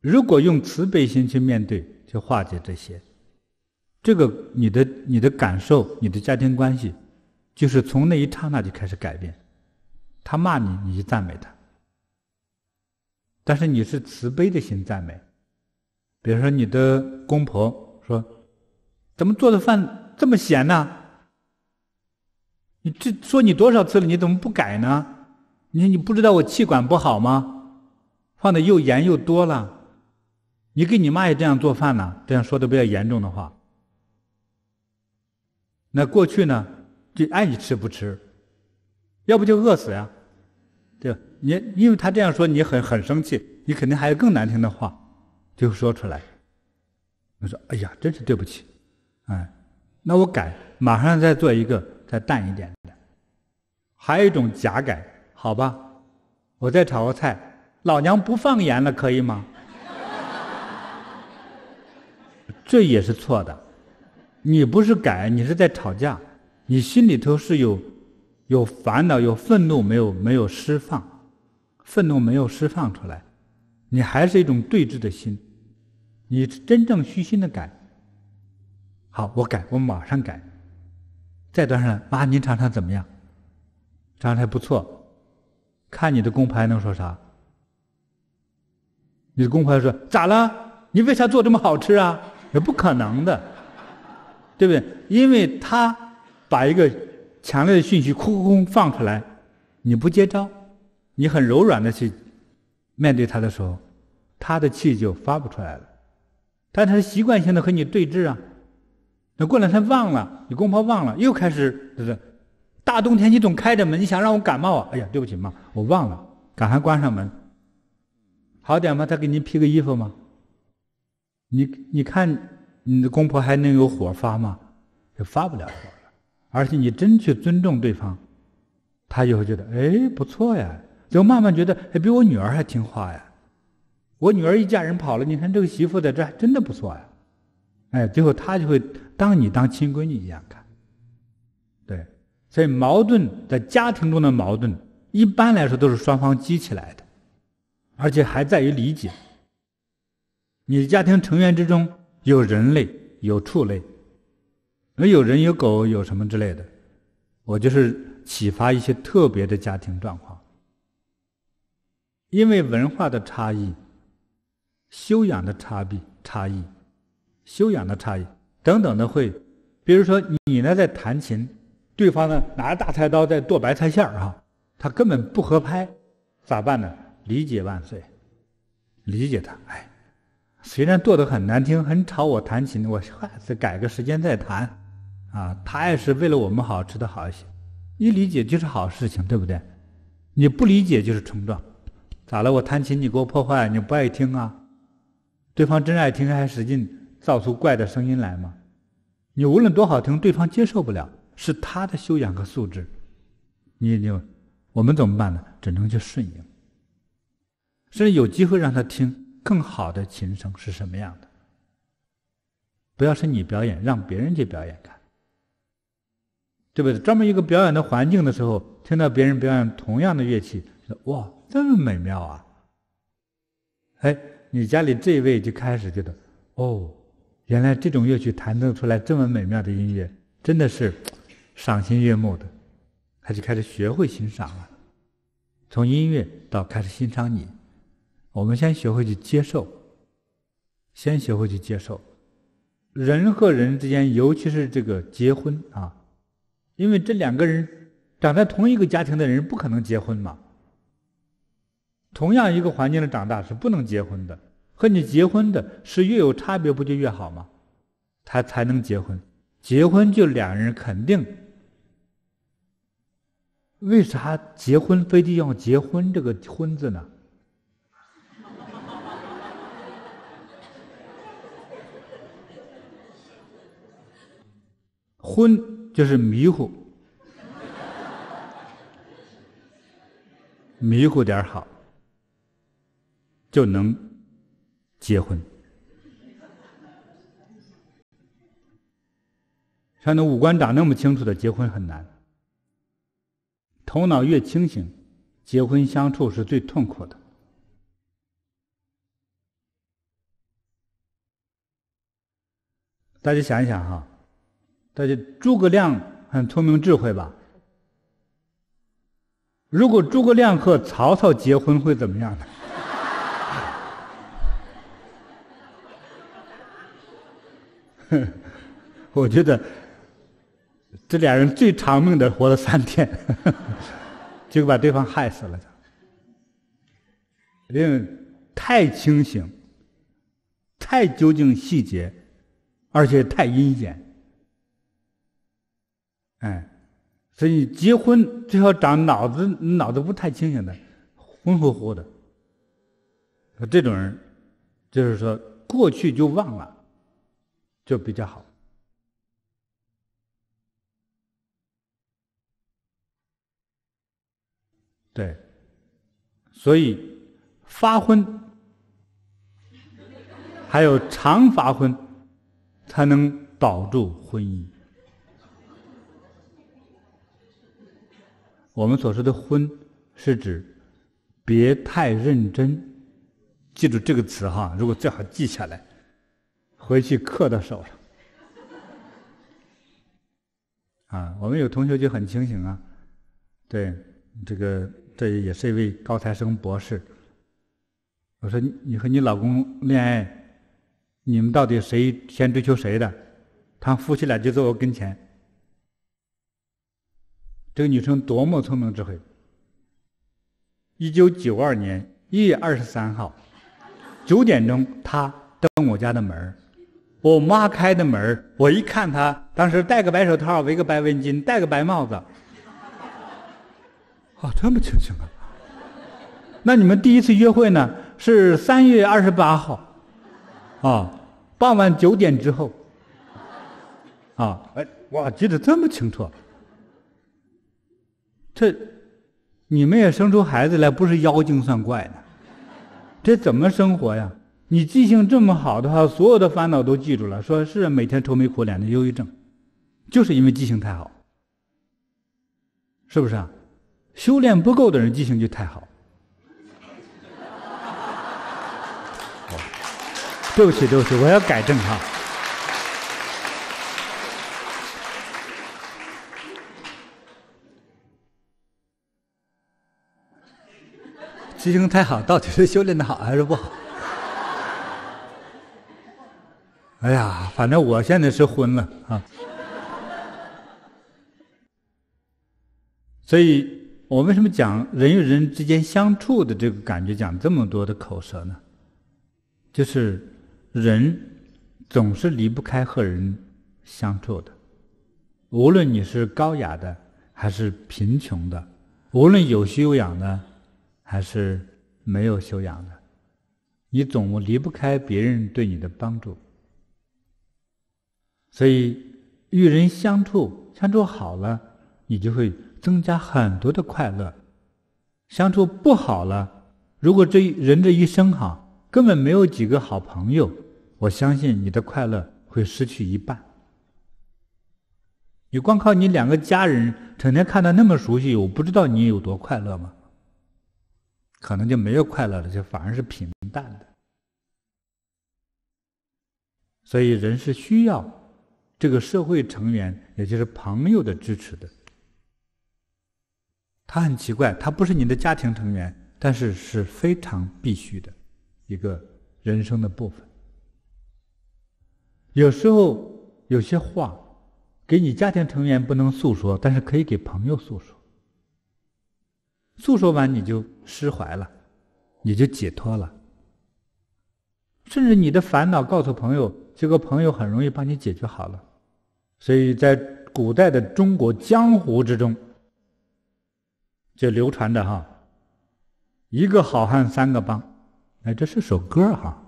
Speaker 1: 如果用慈悲心去面对，去化解这些，这个你的你的感受，你的家庭关系，就是从那一刹那就开始改变。他骂你，你就赞美他；但是你是慈悲的心赞美。比如说，你的公婆说：“怎么做的饭这么咸呢？”你这说你多少次了？你怎么不改呢？你你不知道我气管不好吗？放的又盐又多了。你跟你妈也这样做饭呢？这样说的比较严重的话。那过去呢，就爱你吃不吃，要不就饿死呀，对吧？你因为他这样说，你很很生气，你肯定还有更难听的话就说出来。我说：“哎呀，真是对不起，哎，那我改，马上再做一个。”再淡一点的，还有一种假改，好吧，我再炒个菜，老娘不放盐了，可以吗？这也是错的，你不是改，你是在吵架，你心里头是有有烦恼、有愤怒，没有没有释放，愤怒没有释放出来，你还是一种对峙的心，你真正虚心的改。好，我改，我马上改。再端上来，妈，您尝尝怎么样？尝尝还不错，看你的工牌能说啥？你的工牌说咋了？你为啥做这么好吃啊？也不可能的，对不对？因为他把一个强烈的讯息空空放出来，你不接招，你很柔软的去面对他的时候，他的气就发不出来了。但他习惯性的和你对峙啊。那过两天忘了，你公婆忘了又开始，大冬天你总开着门，你想让我感冒啊？哎呀，对不起妈，我忘了，赶快关上门。好点吗？他给您披个衣服吗？你你看你的公婆还能有火发吗？就发不了火了，而且你真去尊重对方，他就会觉得哎不错呀，就慢慢觉得哎比我女儿还听话呀，我女儿一家人跑了，你看这个媳妇在这还真的不错呀，哎，最后他就会。当你当亲闺女一样看，对，所以矛盾在家庭中的矛盾，一般来说都是双方激起来的，而且还在于理解。你的家庭成员之中有人类有畜类，而有人有狗有什么之类的，我就是启发一些特别的家庭状况，因为文化的差异，修养的差别差异，修养的差异。等等的会，比如说你呢在弹琴，对方呢拿着大菜刀在剁白菜馅儿啊，他根本不合拍，咋办呢？理解万岁，理解他，哎，虽然剁得很难听很吵，我弹琴我还是改个时间再弹，啊，他也是为了我们好吃的好一些，一理解就是好事情，对不对？你不理解就是冲撞，咋了？我弹琴你给我破坏，你不爱听啊？对方真爱听还使劲。造出怪的声音来吗？你无论多好听，对方接受不了，是他的修养和素质。你你，我们怎么办呢？只能去顺应。甚至有机会让他听更好的琴声是什么样的？不要是你表演，让别人去表演看，对不对？专门一个表演的环境的时候，听到别人表演同样的乐器，哇，这么美妙啊！哎，你家里这位就开始觉得，哦。原来这种乐曲弹奏出来这么美妙的音乐，真的是赏心悦目的，他就开始学会欣赏了。从音乐到开始欣赏你，我们先学会去接受，先学会去接受。人和人之间，尤其是这个结婚啊，因为这两个人长在同一个家庭的人不可能结婚嘛。同样一个环境的长大是不能结婚的。和你结婚的是越有差别，不就越好吗？他才能结婚。结婚就两人肯定。为啥结婚非得要结婚这个“婚”字呢？“ 婚”就是迷糊，迷糊点好，就能。结婚，像那五官长那么清楚的结婚很难。头脑越清醒，结婚相处是最痛苦的。大家想一想哈，大家诸葛亮很聪明智慧吧？如果诸葛亮和曹操结婚会怎么样呢？我觉得这俩人最长命的活了三天，就把对方害死了。因为太清醒、太究竟细节，而且太阴险。哎，所以结婚最好长脑子，脑子不太清醒的，昏乎乎的。这种人，就是说过去就忘了。就比较好，对，所以发昏，还有常发昏，才能保住婚姻。我们所说的“昏”，是指别太认真，记住这个词哈，如果最好记下来。回去刻到手上。啊，我们有同学就很清醒啊，对，这个这也是一位高材生博士。我说你和你老公恋爱，你们到底谁先追求谁的？他夫妻俩就坐我跟前。这个女生多么聪明智慧！一九九二年一月二十三号九点钟，她登我家的门儿。我妈开的门我一看她，当时戴个白手套，围个白围巾，戴个白帽子，啊，这么清清啊？那你们第一次约会呢？是三月二十八号，啊，傍晚九点之后，啊，哎，哇，记得这么清楚，这你们也生出孩子来，不是妖精算怪呢？这怎么生活呀？你记性这么好的话，所有的烦恼都记住了。说是每天愁眉苦脸的忧郁症，就是因为记性太好，是不是啊？修炼不够的人记性就太好。对不起，对不起，我要改正哈。记性太好，到底是修炼的好还是不好？哎呀，反正我现在是昏了啊！所以我为什么讲人与人之间相处的这个感觉，讲这么多的口舌呢？就是人总是离不开和人相处的，无论你是高雅的还是贫穷的，无论有修养的还是没有修养的，你总离不开别人对你的帮助。所以，与人相处，相处好了，你就会增加很多的快乐；相处不好了，如果这人这一生哈根本没有几个好朋友，我相信你的快乐会失去一半。你光靠你两个家人，整天看的那么熟悉，我不知道你有多快乐吗？可能就没有快乐了，就反而是平淡的。所以，人是需要。这个社会成员，也就是朋友的支持的，他很奇怪，他不是你的家庭成员，但是是非常必须的，一个人生的部分。有时候有些话，给你家庭成员不能诉说，但是可以给朋友诉说。诉说完你就释怀了，你就解脱了，甚至你的烦恼告诉朋友。这个朋友很容易帮你解决好了，所以在古代的中国江湖之中，就流传着哈，一个好汉三个帮，哎，这是首歌哈。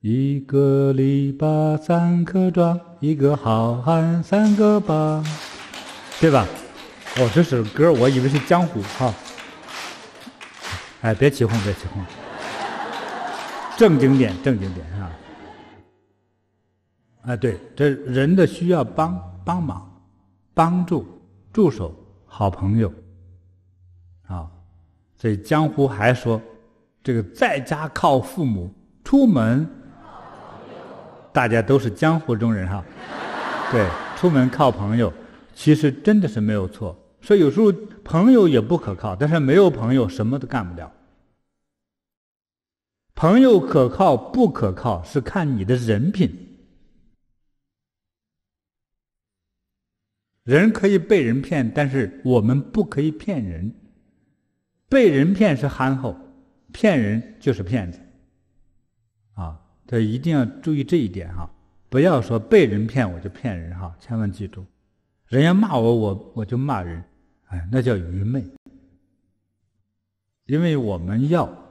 Speaker 1: 一个篱笆三颗桩，一个好汉三个帮，对吧？哦，这首歌我以为是江湖哈，哎，别起哄，别起哄。正经点，正经点，啊！啊，对，这人的需要帮帮忙、帮助、助手、好朋友，啊，所以江湖还说，这个在家靠父母，出门，大家都是江湖中人，哈，对，出门靠朋友，其实真的是没有错。说有时候朋友也不可靠，但是没有朋友什么都干不了。朋友可靠不可靠是看你的人品。人可以被人骗，但是我们不可以骗人。被人骗是憨厚，骗人就是骗子。啊，这一定要注意这一点哈！不要说被人骗我就骗人哈，千万记住，人家骂我我我就骂人，哎，那叫愚昧。因为我们要。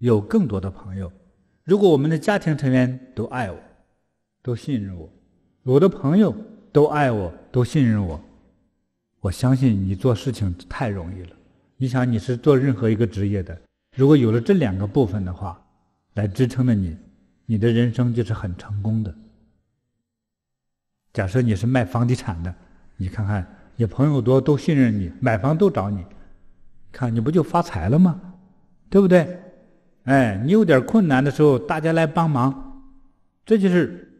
Speaker 1: 有更多的朋友，如果我们的家庭成员都爱我，都信任我，我的朋友都爱我，都信任我，我相信你做事情太容易了。你想你是做任何一个职业的，如果有了这两个部分的话，来支撑着你，你的人生就是很成功的。假设你是卖房地产的，你看看你朋友多，都信任你，买房都找你，看你不就发财了吗？对不对？哎，你有点困难的时候，大家来帮忙，这就是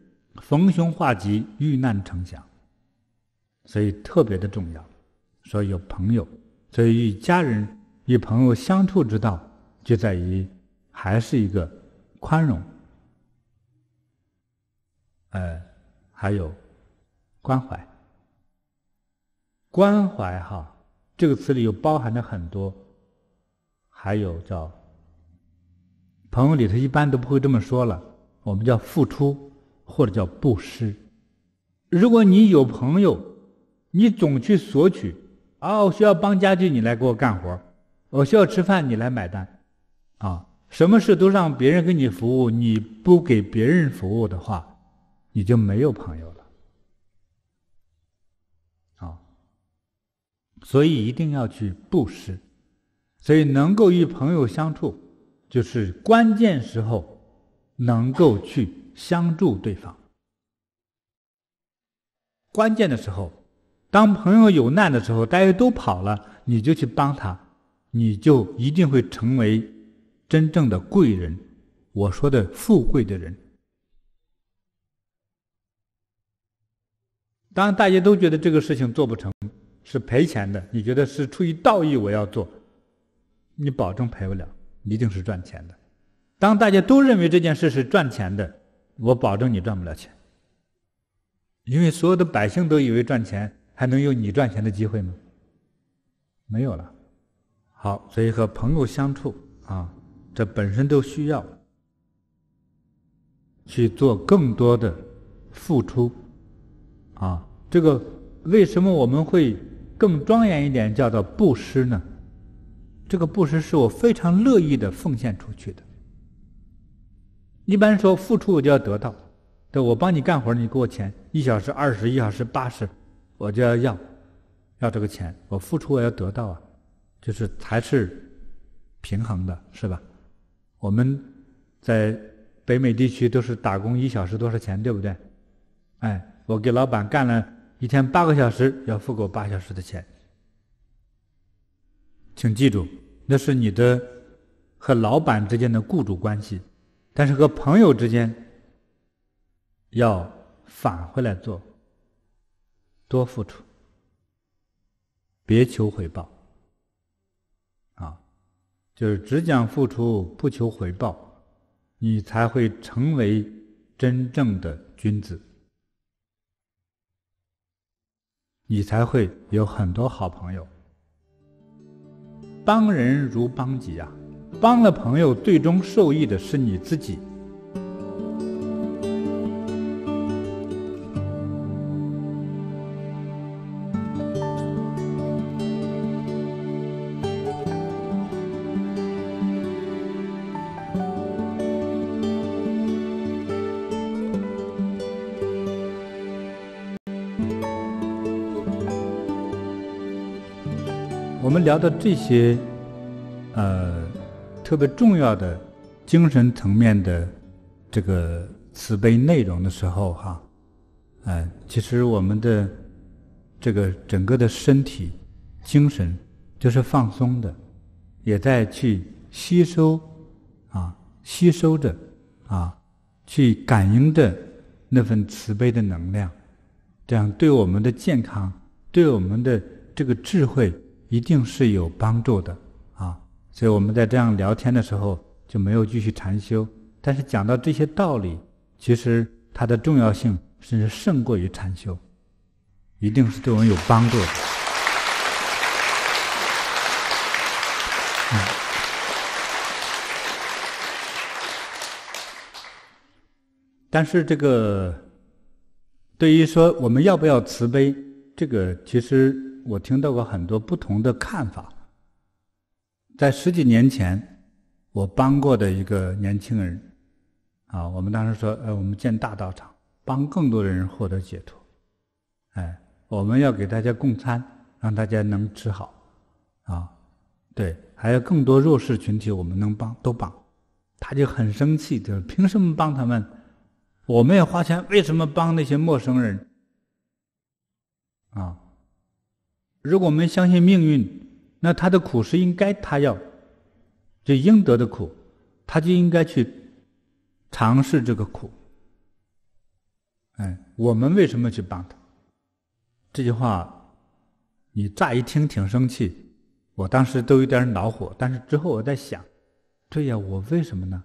Speaker 1: 逢凶化吉、遇难成祥，所以特别的重要。所以有朋友，所以与家人、与朋友相处之道，就在于还是一个宽容，哎，还有关怀。关怀哈这个词里又包含了很多，还有叫。朋友里头一般都不会这么说了，我们叫付出或者叫布施。如果你有朋友，你总去索取，哦，我需要帮家具，你来给我干活我需要吃饭，你来买单，啊，什么事都让别人给你服务，你不给别人服务的话，你就没有朋友了。啊，所以一定要去布施，所以能够与朋友相处。就是关键时候能够去相助对方。关键的时候，当朋友有难的时候，大家都跑了，你就去帮他，你就一定会成为真正的贵人。我说的富贵的人。当大家都觉得这个事情做不成，是赔钱的。你觉得是出于道义，我要做，你保证赔不了。一定是赚钱的。当大家都认为这件事是赚钱的，我保证你赚不了钱。因为所有的百姓都以为赚钱，还能有你赚钱的机会吗？没有了。好，所以和朋友相处啊，这本身都需要去做更多的付出啊。这个为什么我们会更庄严一点，叫做布施呢？这个布施是我非常乐意的奉献出去的。一般说付出我就要得到，对，我帮你干活你给我钱，一小时二十，一小时八十，我就要要要这个钱，我付出我要得到啊，就是才是平衡的，是吧？我们在北美地区都是打工一小时多少钱，对不对？哎，我给老板干了一天八个小时，要付给我八小时的钱。请记住。那是你的和老板之间的雇主关系，但是和朋友之间要返回来做，多付出，别求回报，啊，就是只讲付出不求回报，你才会成为真正的君子，你才会有很多好朋友。帮人如帮己啊，帮了朋友，最终受益的是你自己。聊到这些，呃，特别重要的精神层面的这个慈悲内容的时候，哈，呃，其实我们的这个整个的身体、精神，就是放松的，也在去吸收啊，吸收着啊，去感应着那份慈悲的能量，这样对我们的健康，对我们的这个智慧。一定是有帮助的，啊，所以我们在这样聊天的时候就没有继续禅修。但是讲到这些道理，其实它的重要性甚至胜过于禅修，一定是对我们有帮助的。但是这个对于说我们要不要慈悲，这个其实。我听到过很多不同的看法。在十几年前，我帮过的一个年轻人，啊，我们当时说，呃，我们建大道场，帮更多的人获得解脱，哎，我们要给大家供餐，让大家能吃好，啊，对，还有更多弱势群体，我们能帮都帮，他就很生气，就是凭什么帮他们？我们也花钱，为什么帮那些陌生人？啊？如果我们相信命运，那他的苦是应该他要，这应得的苦，他就应该去尝试这个苦。哎，我们为什么去帮他？这句话，你乍一听挺生气，我当时都有点恼火。但是之后我在想，对呀，我为什么呢？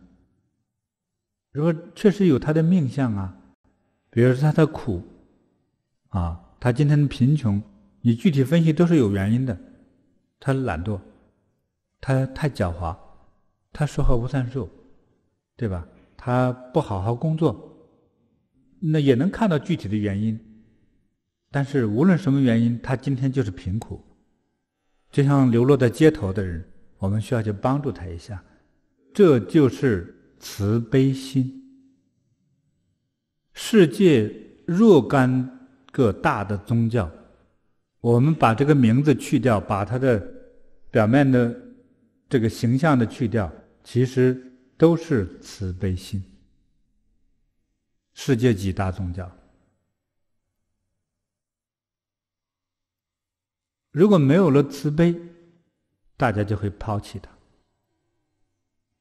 Speaker 1: 如果确实有他的命相啊，比如说他的苦，啊，他今天的贫穷。你具体分析都是有原因的，他懒惰，他太狡猾，他说话不算数，对吧？他不好好工作，那也能看到具体的原因。但是无论什么原因，他今天就是贫苦，就像流落在街头的人，我们需要去帮助他一下，这就是慈悲心。世界若干个大的宗教。我们把这个名字去掉，把它的表面的这个形象的去掉，其实都是慈悲心。世界级大宗教，如果没有了慈悲，大家就会抛弃它。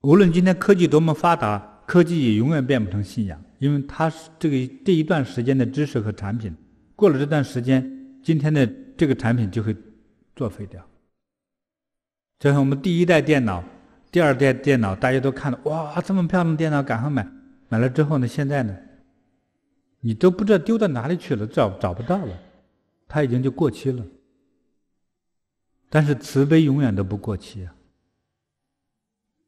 Speaker 1: 无论今天科技多么发达，科技也永远变不成信仰，因为它是这个这一段时间的知识和产品，过了这段时间，今天的。这个产品就会作废掉，就像我们第一代电脑、第二代电脑，大家都看到哇，这么漂亮的电脑，赶快买，买了之后呢，现在呢，你都不知道丢到哪里去了，找找不到了，它已经就过期了。但是慈悲永远都不过期啊，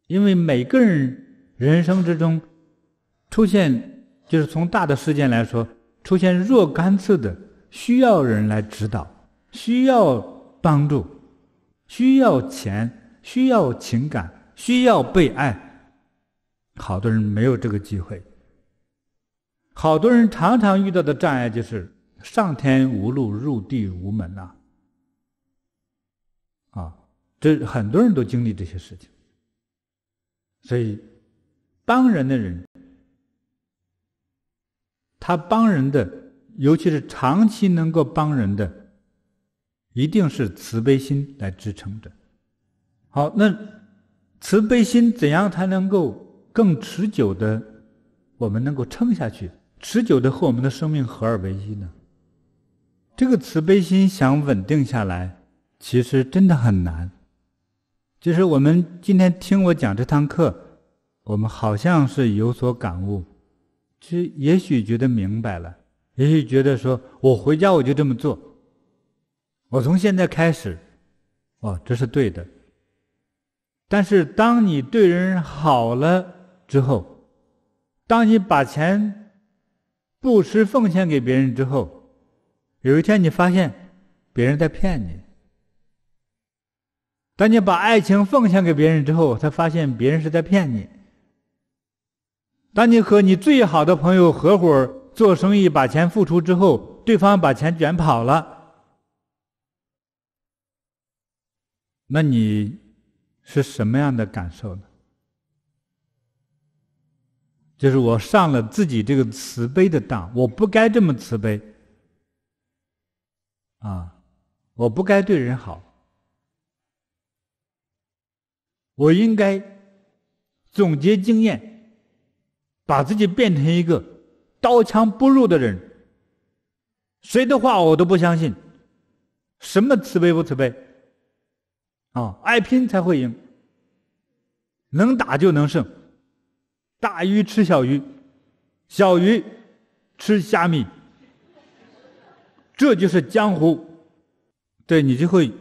Speaker 1: 因为每个人人生之中出现，就是从大的事件来说，出现若干次的需要人来指导。需要帮助，需要钱，需要情感，需要被爱，好多人没有这个机会。好多人常常遇到的障碍就是上天无路入地无门呐。啊，这很多人都经历这些事情。所以，帮人的人，他帮人的，尤其是长期能够帮人的。一定是慈悲心来支撑着。好，那慈悲心怎样才能够更持久的，我们能够撑下去，持久的和我们的生命合二为一呢？这个慈悲心想稳定下来，其实真的很难。就是我们今天听我讲这堂课，我们好像是有所感悟，其实也许觉得明白了，也许觉得说我回家我就这么做。我从现在开始，哦，这是对的。但是，当你对人好了之后，当你把钱不时奉献给别人之后，有一天你发现别人在骗你；当你把爱情奉献给别人之后，才发现别人是在骗你；当你和你最好的朋友合伙做生意，把钱付出之后，对方把钱卷跑了。那你是什么样的感受呢？就是我上了自己这个慈悲的当，我不该这么慈悲，啊，我不该对人好，我应该总结经验，把自己变成一个刀枪不入的人，谁的话我都不相信，什么慈悲不慈悲？啊，爱拼才会赢。能打就能胜，大鱼吃小鱼，小鱼吃虾米。这就是江湖，对你就会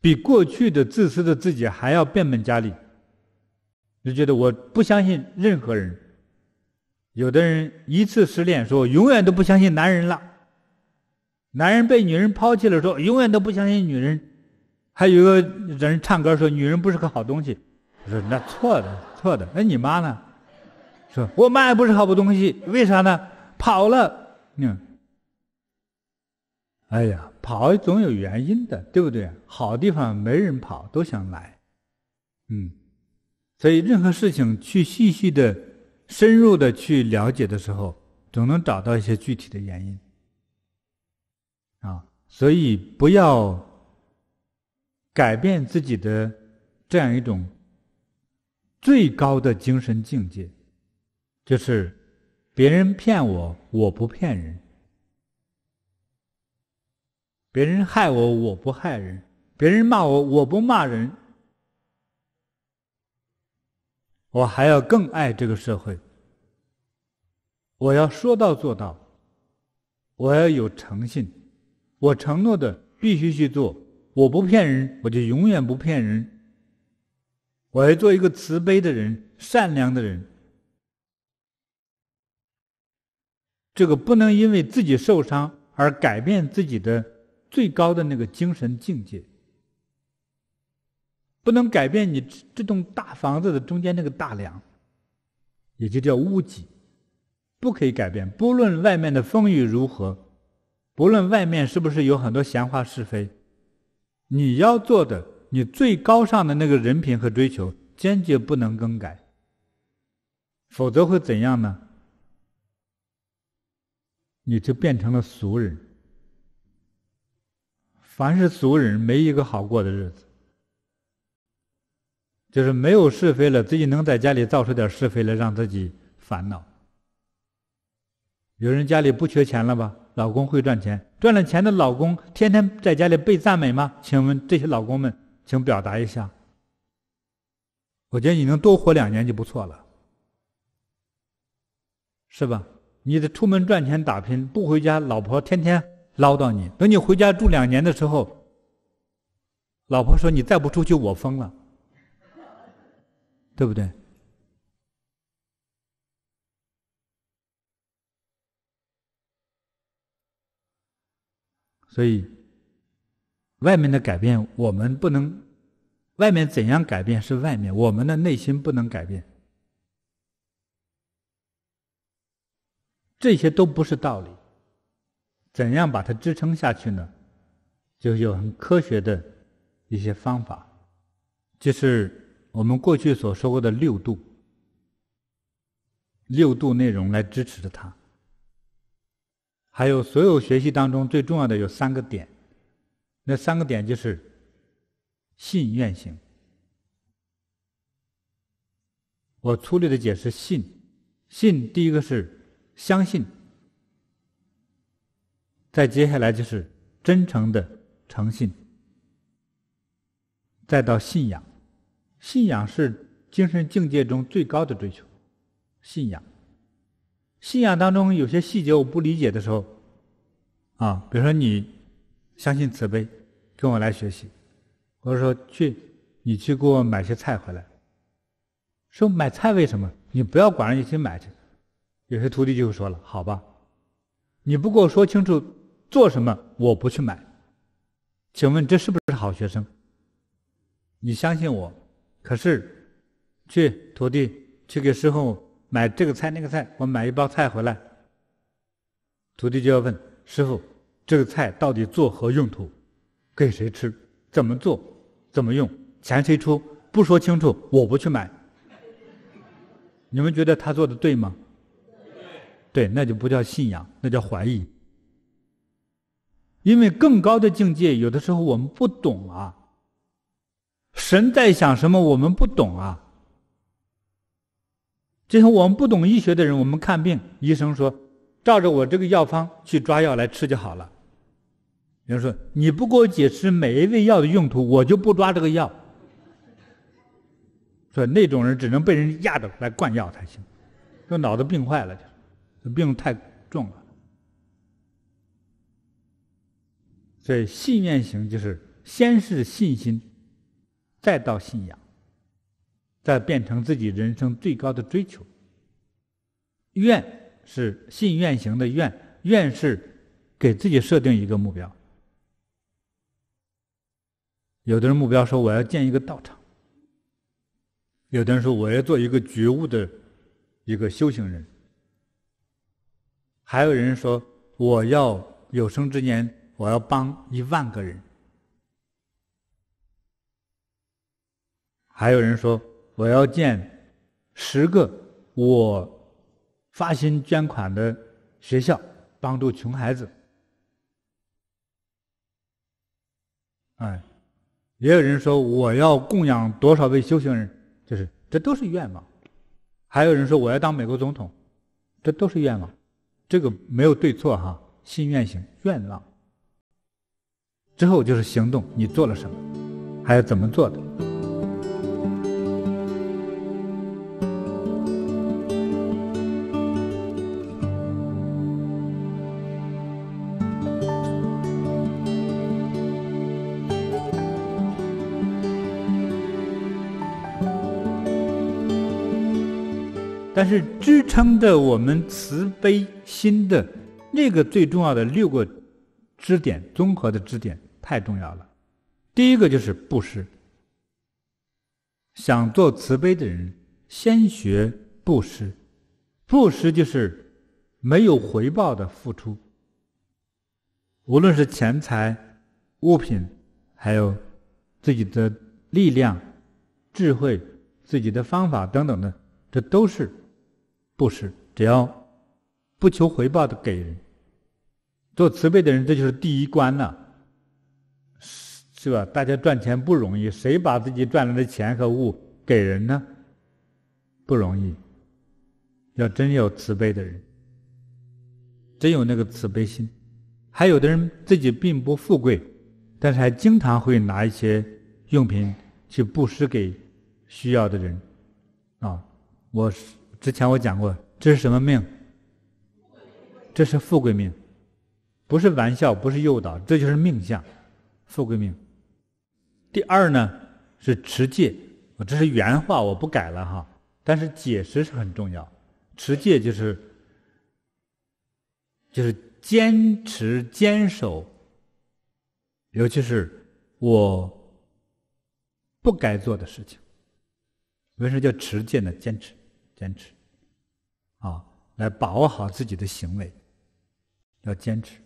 Speaker 1: 比过去的自私的自己还要变本加厉。就觉得我不相信任何人。有的人一次失恋，说永远都不相信男人了；男人被女人抛弃了，说永远都不相信女人。还有一个人唱歌说：“女人不是个好东西。”我说：“那错的，错的。”那你妈呢？说：“我妈也不是好东西，为啥呢？跑了。”嗯。哎呀，跑总有原因的，对不对？好地方没人跑，都想来。嗯，所以任何事情去细细的、深入的去了解的时候，总能找到一些具体的原因。啊，所以不要。改变自己的这样一种最高的精神境界，就是别人骗我，我不骗人；别人害我，我不害人；别人骂我，我不骂人。我还要更爱这个社会。我要说到做到，我要有诚信，我承诺的必须去做。我不骗人，我就永远不骗人。我要做一个慈悲的人，善良的人。这个不能因为自己受伤而改变自己的最高的那个精神境界，不能改变你这栋大房子的中间那个大梁，也就叫屋脊，不可以改变。不论外面的风雨如何，不论外面是不是有很多闲话是非。你要做的，你最高尚的那个人品和追求，坚决不能更改。否则会怎样呢？你就变成了俗人。凡是俗人，没一个好过的日子。就是没有是非了，自己能在家里造出点是非来，让自己烦恼。有人家里不缺钱了吧？老公会赚钱，赚了钱的老公天天在家里被赞美吗？请问这些老公们，请表达一下。我觉得你能多活两年就不错了，是吧？你得出门赚钱打拼，不回家，老婆天天唠叨你。等你回家住两年的时候，老婆说你再不出去我疯了，对不对？所以，外面的改变我们不能，外面怎样改变是外面，我们的内心不能改变。这些都不是道理。怎样把它支撑下去呢？就有很科学的一些方法，就是我们过去所说过的六度，六度内容来支持着它。还有所有学习当中最重要的有三个点，那三个点就是信愿行。我粗略的解释：信，信第一个是相信；再接下来就是真诚的诚信；再到信仰，信仰是精神境界中最高的追求，信仰。信仰当中有些细节我不理解的时候，啊，比如说你相信慈悲，跟我来学习，或者说去，你去给我买些菜回来。说买菜为什么？你不要管着你去买去。有些徒弟就说了：“好吧，你不给我说清楚做什么，我不去买。”请问这是不是好学生？你相信我，可是去徒弟去给师傅买这个菜那个菜，我买一包菜回来。徒弟就要问师傅：“这个菜到底做何用途？给谁吃？怎么做？怎么用？钱谁出？”不说清楚，我不去买。你们觉得他做的对吗？对，那就不叫信仰，那叫怀疑。因为更高的境界，有的时候我们不懂啊。神在想什么，我们不懂啊。就像我们不懂医学的人，我们看病，医生说，照着我这个药方去抓药来吃就好了。比如说，你不给我解释每一味药的用途，我就不抓这个药。说那种人只能被人压着来灌药才行，说脑子病坏了，就是病太重了。所以信念型就是先是信心，再到信仰。再变成自己人生最高的追求。愿是信愿行的愿，愿是给自己设定一个目标。有的人目标说我要建一个道场，有的人说我要做一个觉悟的一个修行人，还有人说我要有生之年我要帮一万个人，还有人说。我要建十个我发心捐款的学校，帮助穷孩子。哎，也有人说我要供养多少位修行人，就是这都是愿望。还有人说我要当美国总统，这都是愿望。这个没有对错哈，心愿行愿望。之后就是行动，你做了什么，还有怎么做的。但是支撑着我们慈悲心的那个最重要的六个支点，综合的支点太重要了。第一个就是布施，想做慈悲的人先学布施。布施就是没有回报的付出，无论是钱财、物品，还有自己的力量、智慧、自己的方法等等的，这都是。布施，只要不求回报的给人做慈悲的人，这就是第一关了，是是吧？大家赚钱不容易，谁把自己赚来的钱和物给人呢？不容易。要真有慈悲的人，真有那个慈悲心，还有的人自己并不富贵，但是还经常会拿一些用品去布施给需要的人啊，我。是。之前我讲过，这是什么命？这是富贵命，不是玩笑，不是诱导，这就是命相，富贵命。第二呢，是持戒，我这是原话，我不改了哈。但是解释是很重要，持戒就是就是坚持、坚守，尤其是我不该做的事情，为什么叫持戒呢？坚持。坚持，啊，来把握好自己的行为，要坚持。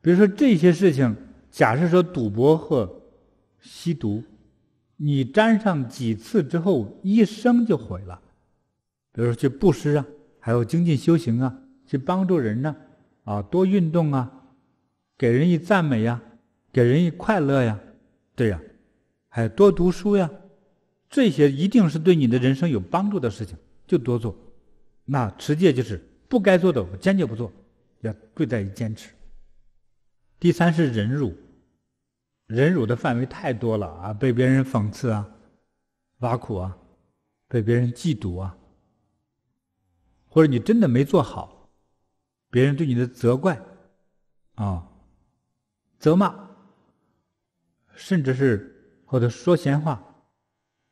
Speaker 1: 比如说这些事情，假设说赌博和吸毒，你沾上几次之后，一生就毁了。比如说去布施啊，还有精进修行啊，去帮助人呢，啊，多运动啊，给人以赞美呀，给人以快乐呀，对呀，还有多读书呀。这些一定是对你的人生有帮助的事情，就多做。那持戒就是不该做的，我坚决不做。要贵在于坚持。第三是忍辱，忍辱的范围太多了啊，被别人讽刺啊、挖苦啊，被别人嫉妒啊，或者你真的没做好，别人对你的责怪啊、责骂，甚至是或者说闲话。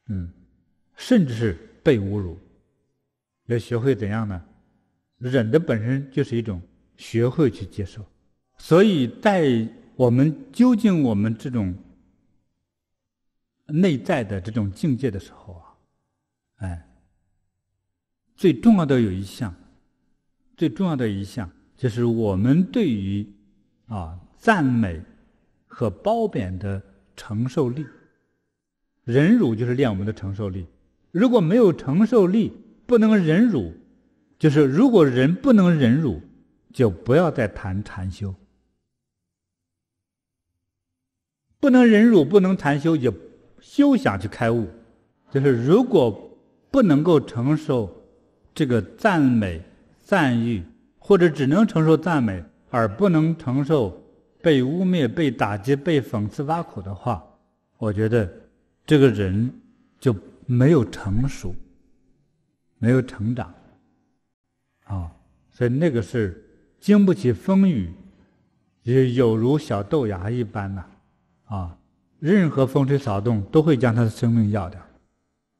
Speaker 1: 嗯，甚至是被侮辱，要学会怎样呢？忍的本身就是一种学会去接受。所以在我们究竟我们这种内在的这种境界的时候啊，哎，最重要的有一项，最重要的一项就是我们对于啊赞美和褒贬的承受力。忍辱就是练我们的承受力，如果没有承受力，不能忍辱，就是如果人不能忍辱，就不要再谈禅修。不能忍辱，不能禅修，也休想去开悟。就是如果不能够承受这个赞美、赞誉，或者只能承受赞美而不能承受被污蔑、被打击、被讽刺、挖苦的话，我觉得。这个人就没有成熟，没有成长，啊，所以那个是经不起风雨，也有如小豆芽一般呐，啊，任何风吹草动都会将他的生命要掉，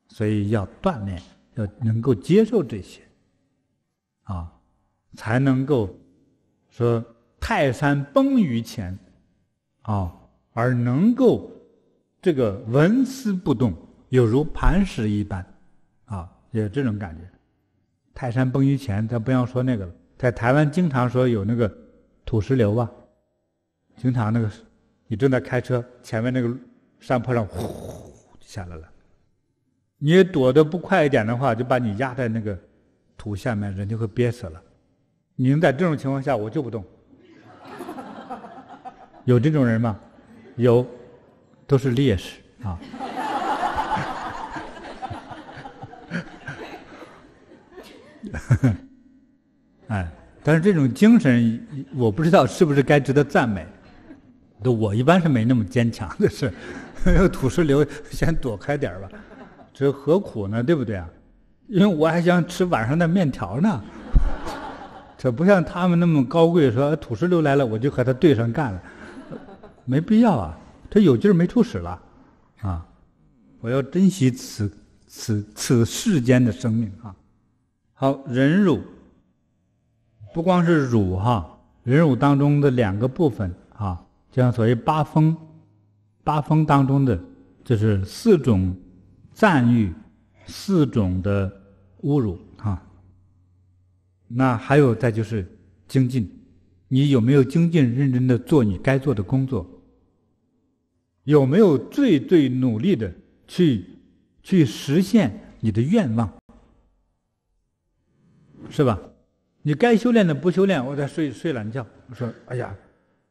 Speaker 1: 所以要锻炼，要能够接受这些，啊，才能够说泰山崩于前，啊，而能够。这个纹丝不动，有如磐石一般，啊，有这种感觉。泰山崩于前，咱不要说那个了。在台湾经常说有那个土石流吧，经常那个，你正在开车，前面那个山坡上呼就下来了，你躲的不快一点的话，就把你压在那个土下面，人就会憋死了。您在这种情况下，我就不动。有这种人吗？有。都是烈士啊！哎，但是这种精神，我不知道是不是该值得赞美。我一般是没那么坚强的事 土石流先躲开点吧。这何苦呢？对不对啊？因为我还想吃晚上的面条呢。这不像他们那么高贵，说土石流来了我就和他对上干了，没必要啊。他有劲儿没处使了，啊！我要珍惜此此此世间的生命啊！好，忍辱不光是辱哈，忍辱当中的两个部分啊，就像所谓八风，八风当中的就是四种赞誉，四种的侮辱啊。那还有再就是精进，你有没有精进认真的做你该做的工作？有没有最最努力的去去实现你的愿望？是吧？你该修炼的不修炼，我在睡睡懒觉。我说：“哎呀，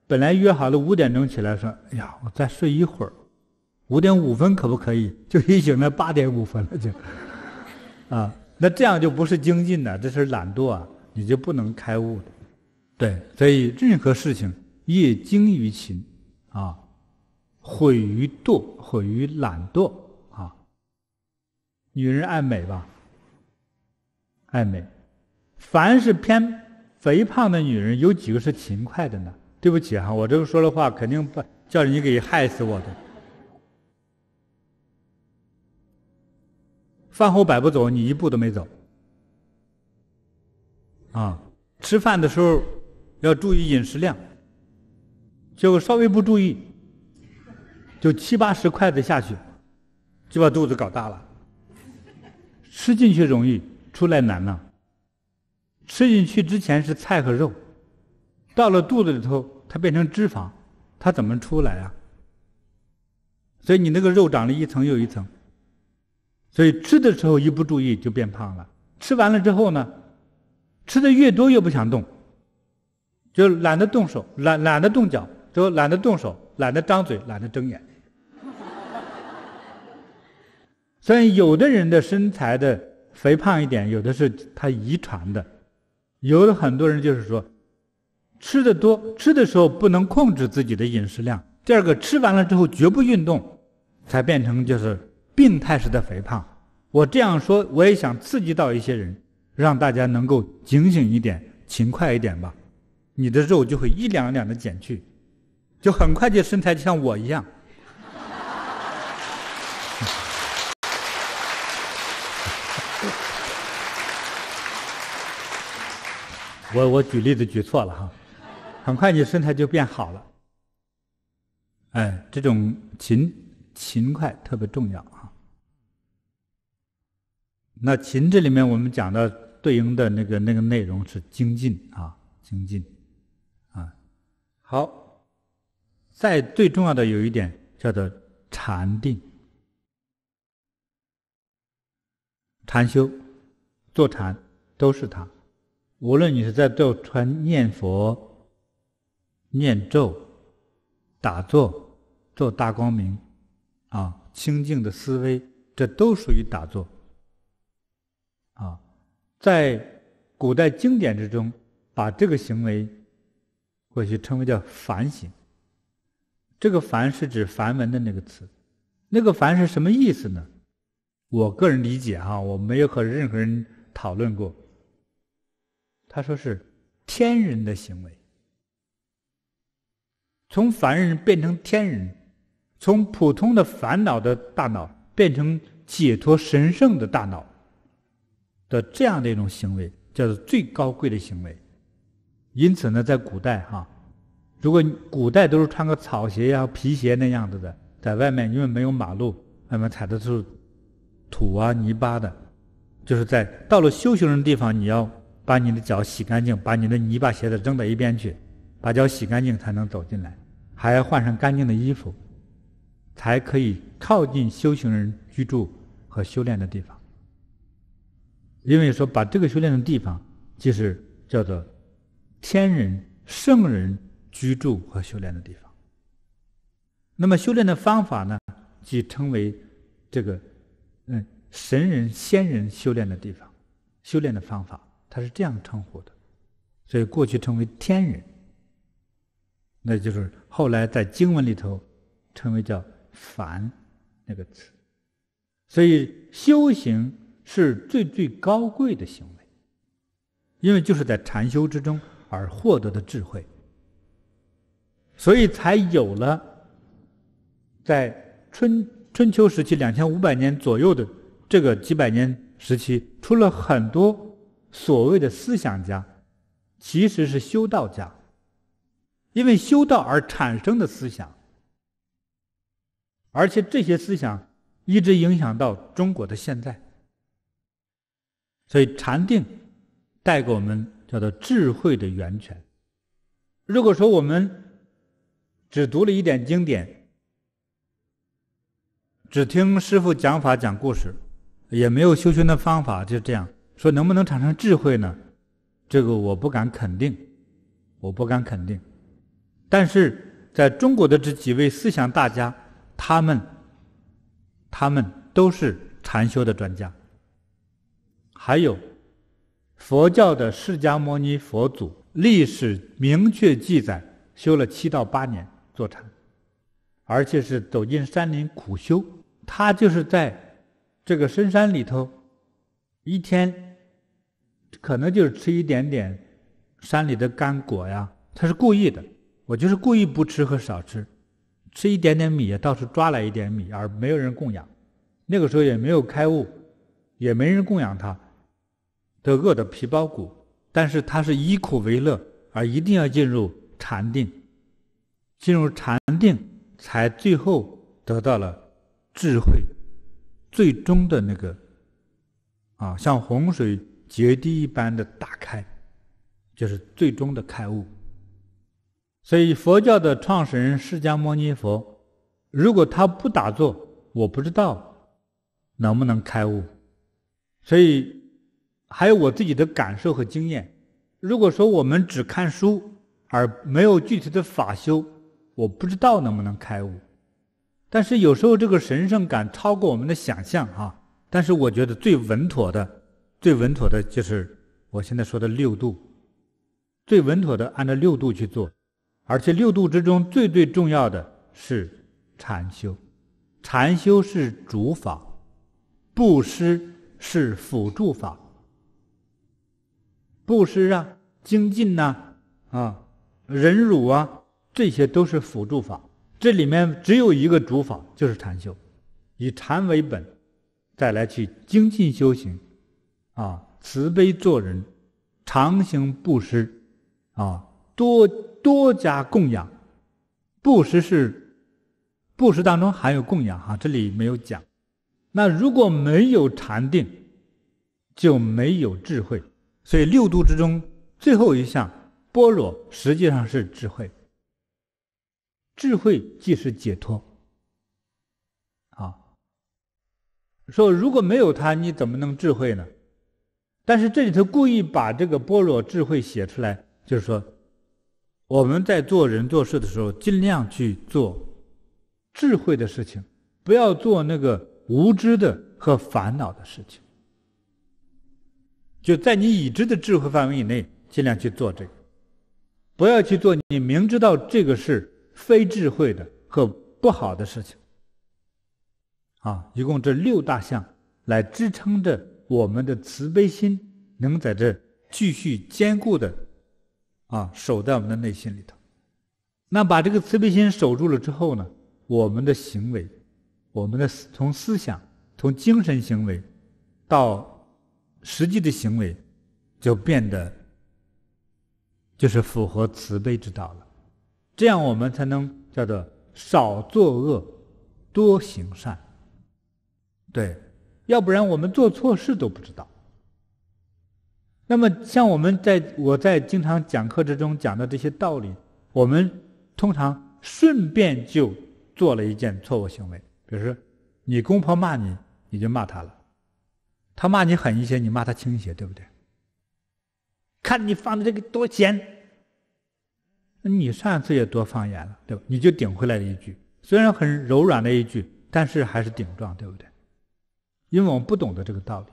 Speaker 1: 本来约好了五点钟起来，说：‘哎呀，我再睡一会儿，五点五分可不可以？’就一醒来八点五分了，就啊，那这样就不是精进的，这是懒惰，啊，你就不能开悟的。对，所以任何事情业精于勤，啊。”毁于惰，毁于懒惰啊！女人爱美吧？爱美，凡是偏肥胖的女人，有几个是勤快的呢？对不起哈，我这个说的话肯定不叫你给害死我的。饭后百步走，你一步都没走。啊，吃饭的时候要注意饮食量，结果稍微不注意。就七八十筷子下去，就把肚子搞大了。吃进去容易，出来难呢。吃进去之前是菜和肉，到了肚子里头，它变成脂肪，它怎么出来啊？所以你那个肉长了一层又一层。所以吃的时候一不注意就变胖了。吃完了之后呢，吃的越多越不想动，就懒得动手，懒懒得动脚，就懒得动手，懒得张嘴，懒得睁眼。但有的人的身材的肥胖一点，有的是他遗传的，有的很多人就是说，吃的多，吃的时候不能控制自己的饮食量。第二个，吃完了之后绝不运动，才变成就是病态式的肥胖。我这样说，我也想刺激到一些人，让大家能够警醒一点，勤快一点吧，你的肉就会一两两的减去，就很快就身材就像我一样。我我举例子举错了哈，很快你身材就变好了。哎，这种勤勤快特别重要啊。那勤这里面我们讲的对应的那个那个内容是精进啊，精进啊。好，再最重要的有一点叫做禅定。禅修、坐禅都是它。无论你是在做、穿、念佛、念咒、打坐、做大光明，啊，清净的思维，这都属于打坐。啊，在古代经典之中，把这个行为过去称为叫反省。这个“凡”是指梵文的那个词，那个“凡”是什么意思呢？我个人理解哈，我没有和任何人讨论过。他说是天人的行为，从凡人变成天人，从普通的烦恼的大脑变成解脱神圣的大脑的这样的一种行为，叫做最高贵的行为。因此呢，在古代哈，如果古代都是穿个草鞋呀、皮鞋那样子的，在外面因为没有马路，那么踩的是土啊、泥巴的，就是在到了修行人的地方，你要。把你的脚洗干净，把你的泥巴鞋子扔到一边去，把脚洗干净才能走进来，还要换上干净的衣服，才可以靠近修行人居住和修炼的地方。因为说把这个修炼的地方，就是叫做天人、圣人居住和修炼的地方。那么修炼的方法呢，即称为这个嗯神人、仙人修炼的地方，修炼的方法。他是这样称呼的，所以过去称为天人，那就是后来在经文里头称为叫凡那个词。所以修行是最最高贵的行为，因为就是在禅修之中而获得的智慧，所以才有了在春春秋时期两千五百年左右的这个几百年时期，出了很多。所谓的思想家，其实是修道家，因为修道而产生的思想，而且这些思想一直影响到中国的现在。所以禅定带给我们叫做智慧的源泉。如果说我们只读了一点经典，只听师傅讲法讲故事，也没有修行的方法，就这样。说能不能产生智慧呢？这个我不敢肯定，我不敢肯定。但是在中国的这几位思想大家，他们，他们都是禅修的专家。还有佛教的释迦牟尼佛祖，历史明确记载修了七到八年坐禅，而且是走进山林苦修。他就是在这个深山里头，一天。可能就是吃一点点山里的干果呀，他是故意的。我就是故意不吃和少吃，吃一点点米也处抓来一点米，而没有人供养。那个时候也没有开悟，也没人供养他，都饿得皮包骨。但是他是以苦为乐，而一定要进入禅定，进入禅定才最后得到了智慧，最终的那个啊，像洪水。决地一般的打开，就是最终的开悟。所以佛教的创始人释迦牟尼佛，如果他不打坐，我不知道能不能开悟。所以还有我自己的感受和经验。如果说我们只看书而没有具体的法修，我不知道能不能开悟。但是有时候这个神圣感超过我们的想象啊！但是我觉得最稳妥的。最稳妥的就是我现在说的六度，最稳妥的按照六度去做，而且六度之中最最重要的，是禅修。禅修是主法，布施是辅助法。布施啊，精进呐，啊，忍辱啊，这些都是辅助法。这里面只有一个主法，就是禅修，以禅为本，再来去精进修行。啊，慈悲做人，常行布施，啊，多多加供养，布施是，布施当中含有供养，哈，这里没有讲。那如果没有禅定，就没有智慧，所以六度之中最后一项般若实际上是智慧，智慧即是解脱。啊，说如果没有它，你怎么能智慧呢？但是这里头故意把这个般若智慧写出来，就是说，我们在做人做事的时候，尽量去做智慧的事情，不要做那个无知的和烦恼的事情。就在你已知的智慧范围以内，尽量去做这个，不要去做你明知道这个是非智慧的和不好的事情。啊，一共这六大项来支撑着。我们的慈悲心能在这继续坚固的啊，守在我们的内心里头。那把这个慈悲心守住了之后呢，我们的行为，我们的从思想、从精神行为，到实际的行为，就变得就是符合慈悲之道了。这样我们才能叫做少作恶，多行善。对。要不然我们做错事都不知道。那么像我们在我在经常讲课之中讲的这些道理，我们通常顺便就做了一件错误行为，比如说，你公婆骂你，你就骂他了。他骂你狠一些，你骂他轻一些，对不对？看你放的这个多那你上次也多放盐了，对吧？你就顶回来了一句，虽然很柔软的一句，但是还是顶撞，对不对？因为我们不懂得这个道理，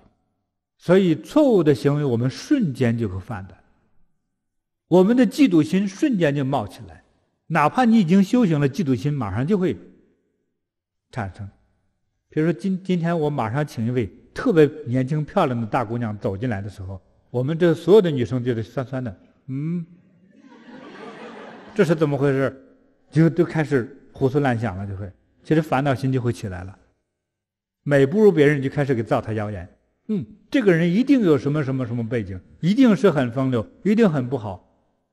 Speaker 1: 所以错误的行为我们瞬间就会犯的。我们的嫉妒心瞬间就冒起来，哪怕你已经修行了，嫉妒心马上就会产生。比如说今今天我马上请一位特别年轻漂亮的大姑娘走进来的时候，我们这所有的女生觉得酸酸的，嗯，这是怎么回事？就都开始胡思乱想了，就会其实烦恼心就会起来了。美不如别人，就开始给造他谣言。嗯，这个人一定有什么什么什么背景，一定是很风流，一定很不好。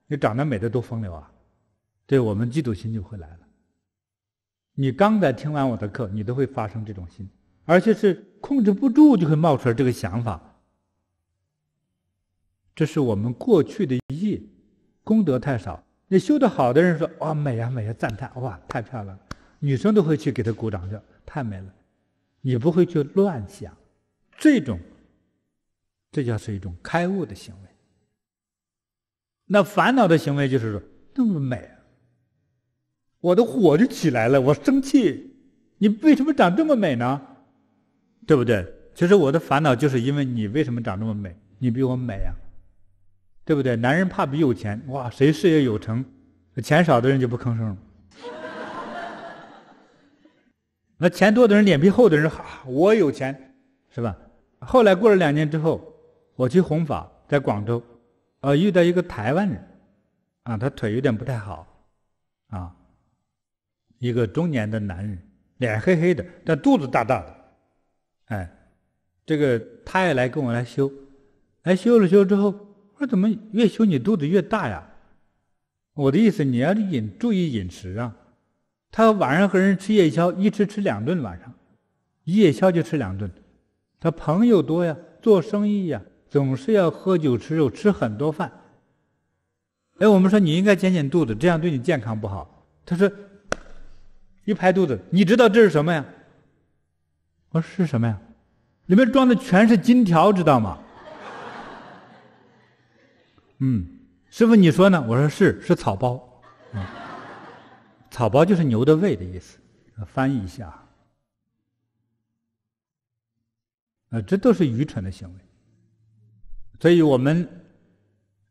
Speaker 1: 你长得美的都风流啊，对，我们嫉妒心就会来了。你刚在听完我的课，你都会发生这种心，而且是控制不住，就会冒出来这个想法。这是我们过去的业，功德太少。那修的好的人说：“哇，美呀美呀，赞叹，哇，太漂亮了。”女生都会去给他鼓掌，叫太美了。也不会去乱想，这种，这叫是一种开悟的行为。那烦恼的行为就是说，那么美，我的火就起来了，我生气，你为什么长这么美呢？对不对？其实我的烦恼就是因为你为什么长这么美？你比我美呀，对不对？男人怕比有钱，哇，谁事业有成，钱少的人就不吭声了。那钱多的人，脸皮厚的人，我有钱，是吧？后来过了两年之后，我去弘法，在广州，呃，遇到一个台湾人，啊，他腿有点不太好，啊，一个中年的男人，脸黑黑的，但肚子大大的，哎，这个他也来跟我来修，来修了修之后，我说怎么越修你肚子越大呀？我的意思，你要饮注意饮食啊。他晚上和人吃夜宵，一吃吃两顿晚上，夜宵就吃两顿。他朋友多呀，做生意呀，总是要喝酒吃肉，吃很多饭。哎，我们说你应该减减肚子，这样对你健康不好。他说：“一拍肚子，你知道这是什么呀？”我说：“是什么呀？里面装的全是金条，知道吗？”嗯，师傅你说呢？我说是是草包。草包就是牛的胃的意思，翻译一下。呃，这都是愚蠢的行为。所以，我们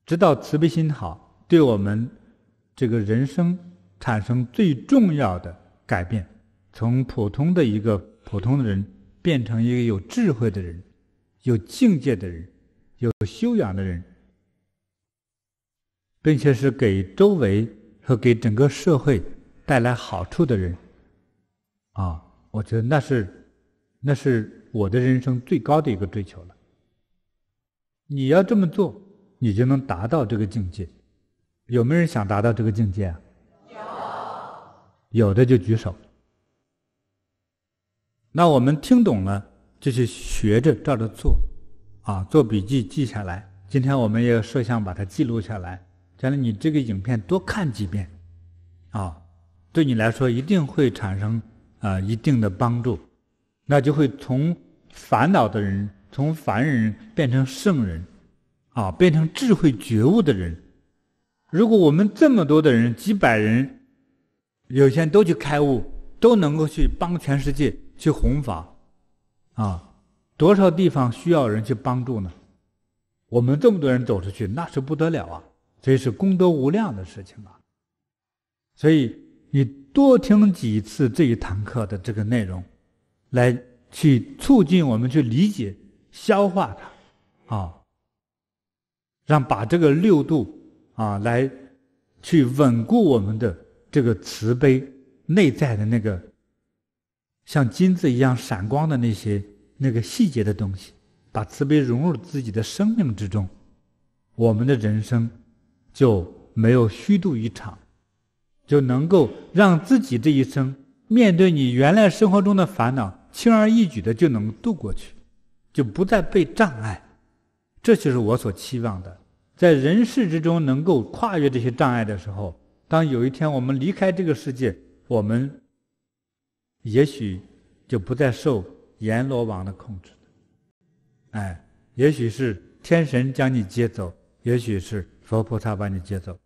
Speaker 1: 知道慈悲心好，对我们这个人生产生最重要的改变，从普通的一个普通的人，变成一个有智慧的人、有境界的人、有修养的人，并且是给周围和给整个社会。带来好处的人，啊，我觉得那是，那是我的人生最高的一个追求了。你要这么做，你就能达到这个境界。有没有人想达到这个境界啊？有，有的就举手。那我们听懂了就去学着照着做，啊，做笔记记下来。今天我们也有摄像把它记录下来，将来你这个影片多看几遍，啊。对你来说一定会产生啊一定的帮助，那就会从烦恼的人，从凡人变成圣人，啊，变成智慧觉悟的人。如果我们这么多的人，几百人，有些都去开悟，都能够去帮全世界去弘法，啊，多少地方需要人去帮助呢？我们这么多人走出去，那是不得了啊！所以是功德无量的事情啊，所以。你多听几次这一堂课的这个内容，来去促进我们去理解、消化它，啊，让把这个六度啊来去稳固我们的这个慈悲内在的那个像金子一样闪光的那些那个细节的东西，把慈悲融入自己的生命之中，我们的人生就没有虚度一场。就能够让自己这一生面对你原来生活中的烦恼，轻而易举的就能度过去，就不再被障碍。这就是我所期望的，在人世之中能够跨越这些障碍的时候，当有一天我们离开这个世界，我们也许就不再受阎罗王的控制哎，也许是天神将你接走，也许是佛菩萨把你接走。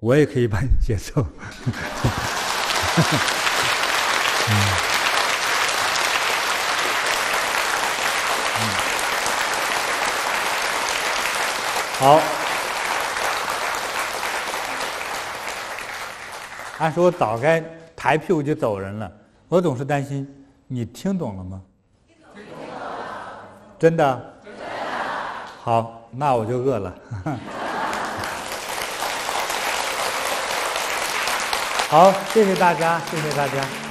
Speaker 1: 我也可以把你节奏。好。按说早该抬屁股就走人了，我总是担心你听懂了吗？真的？好，那我就饿了。好，谢谢大家，谢谢大家。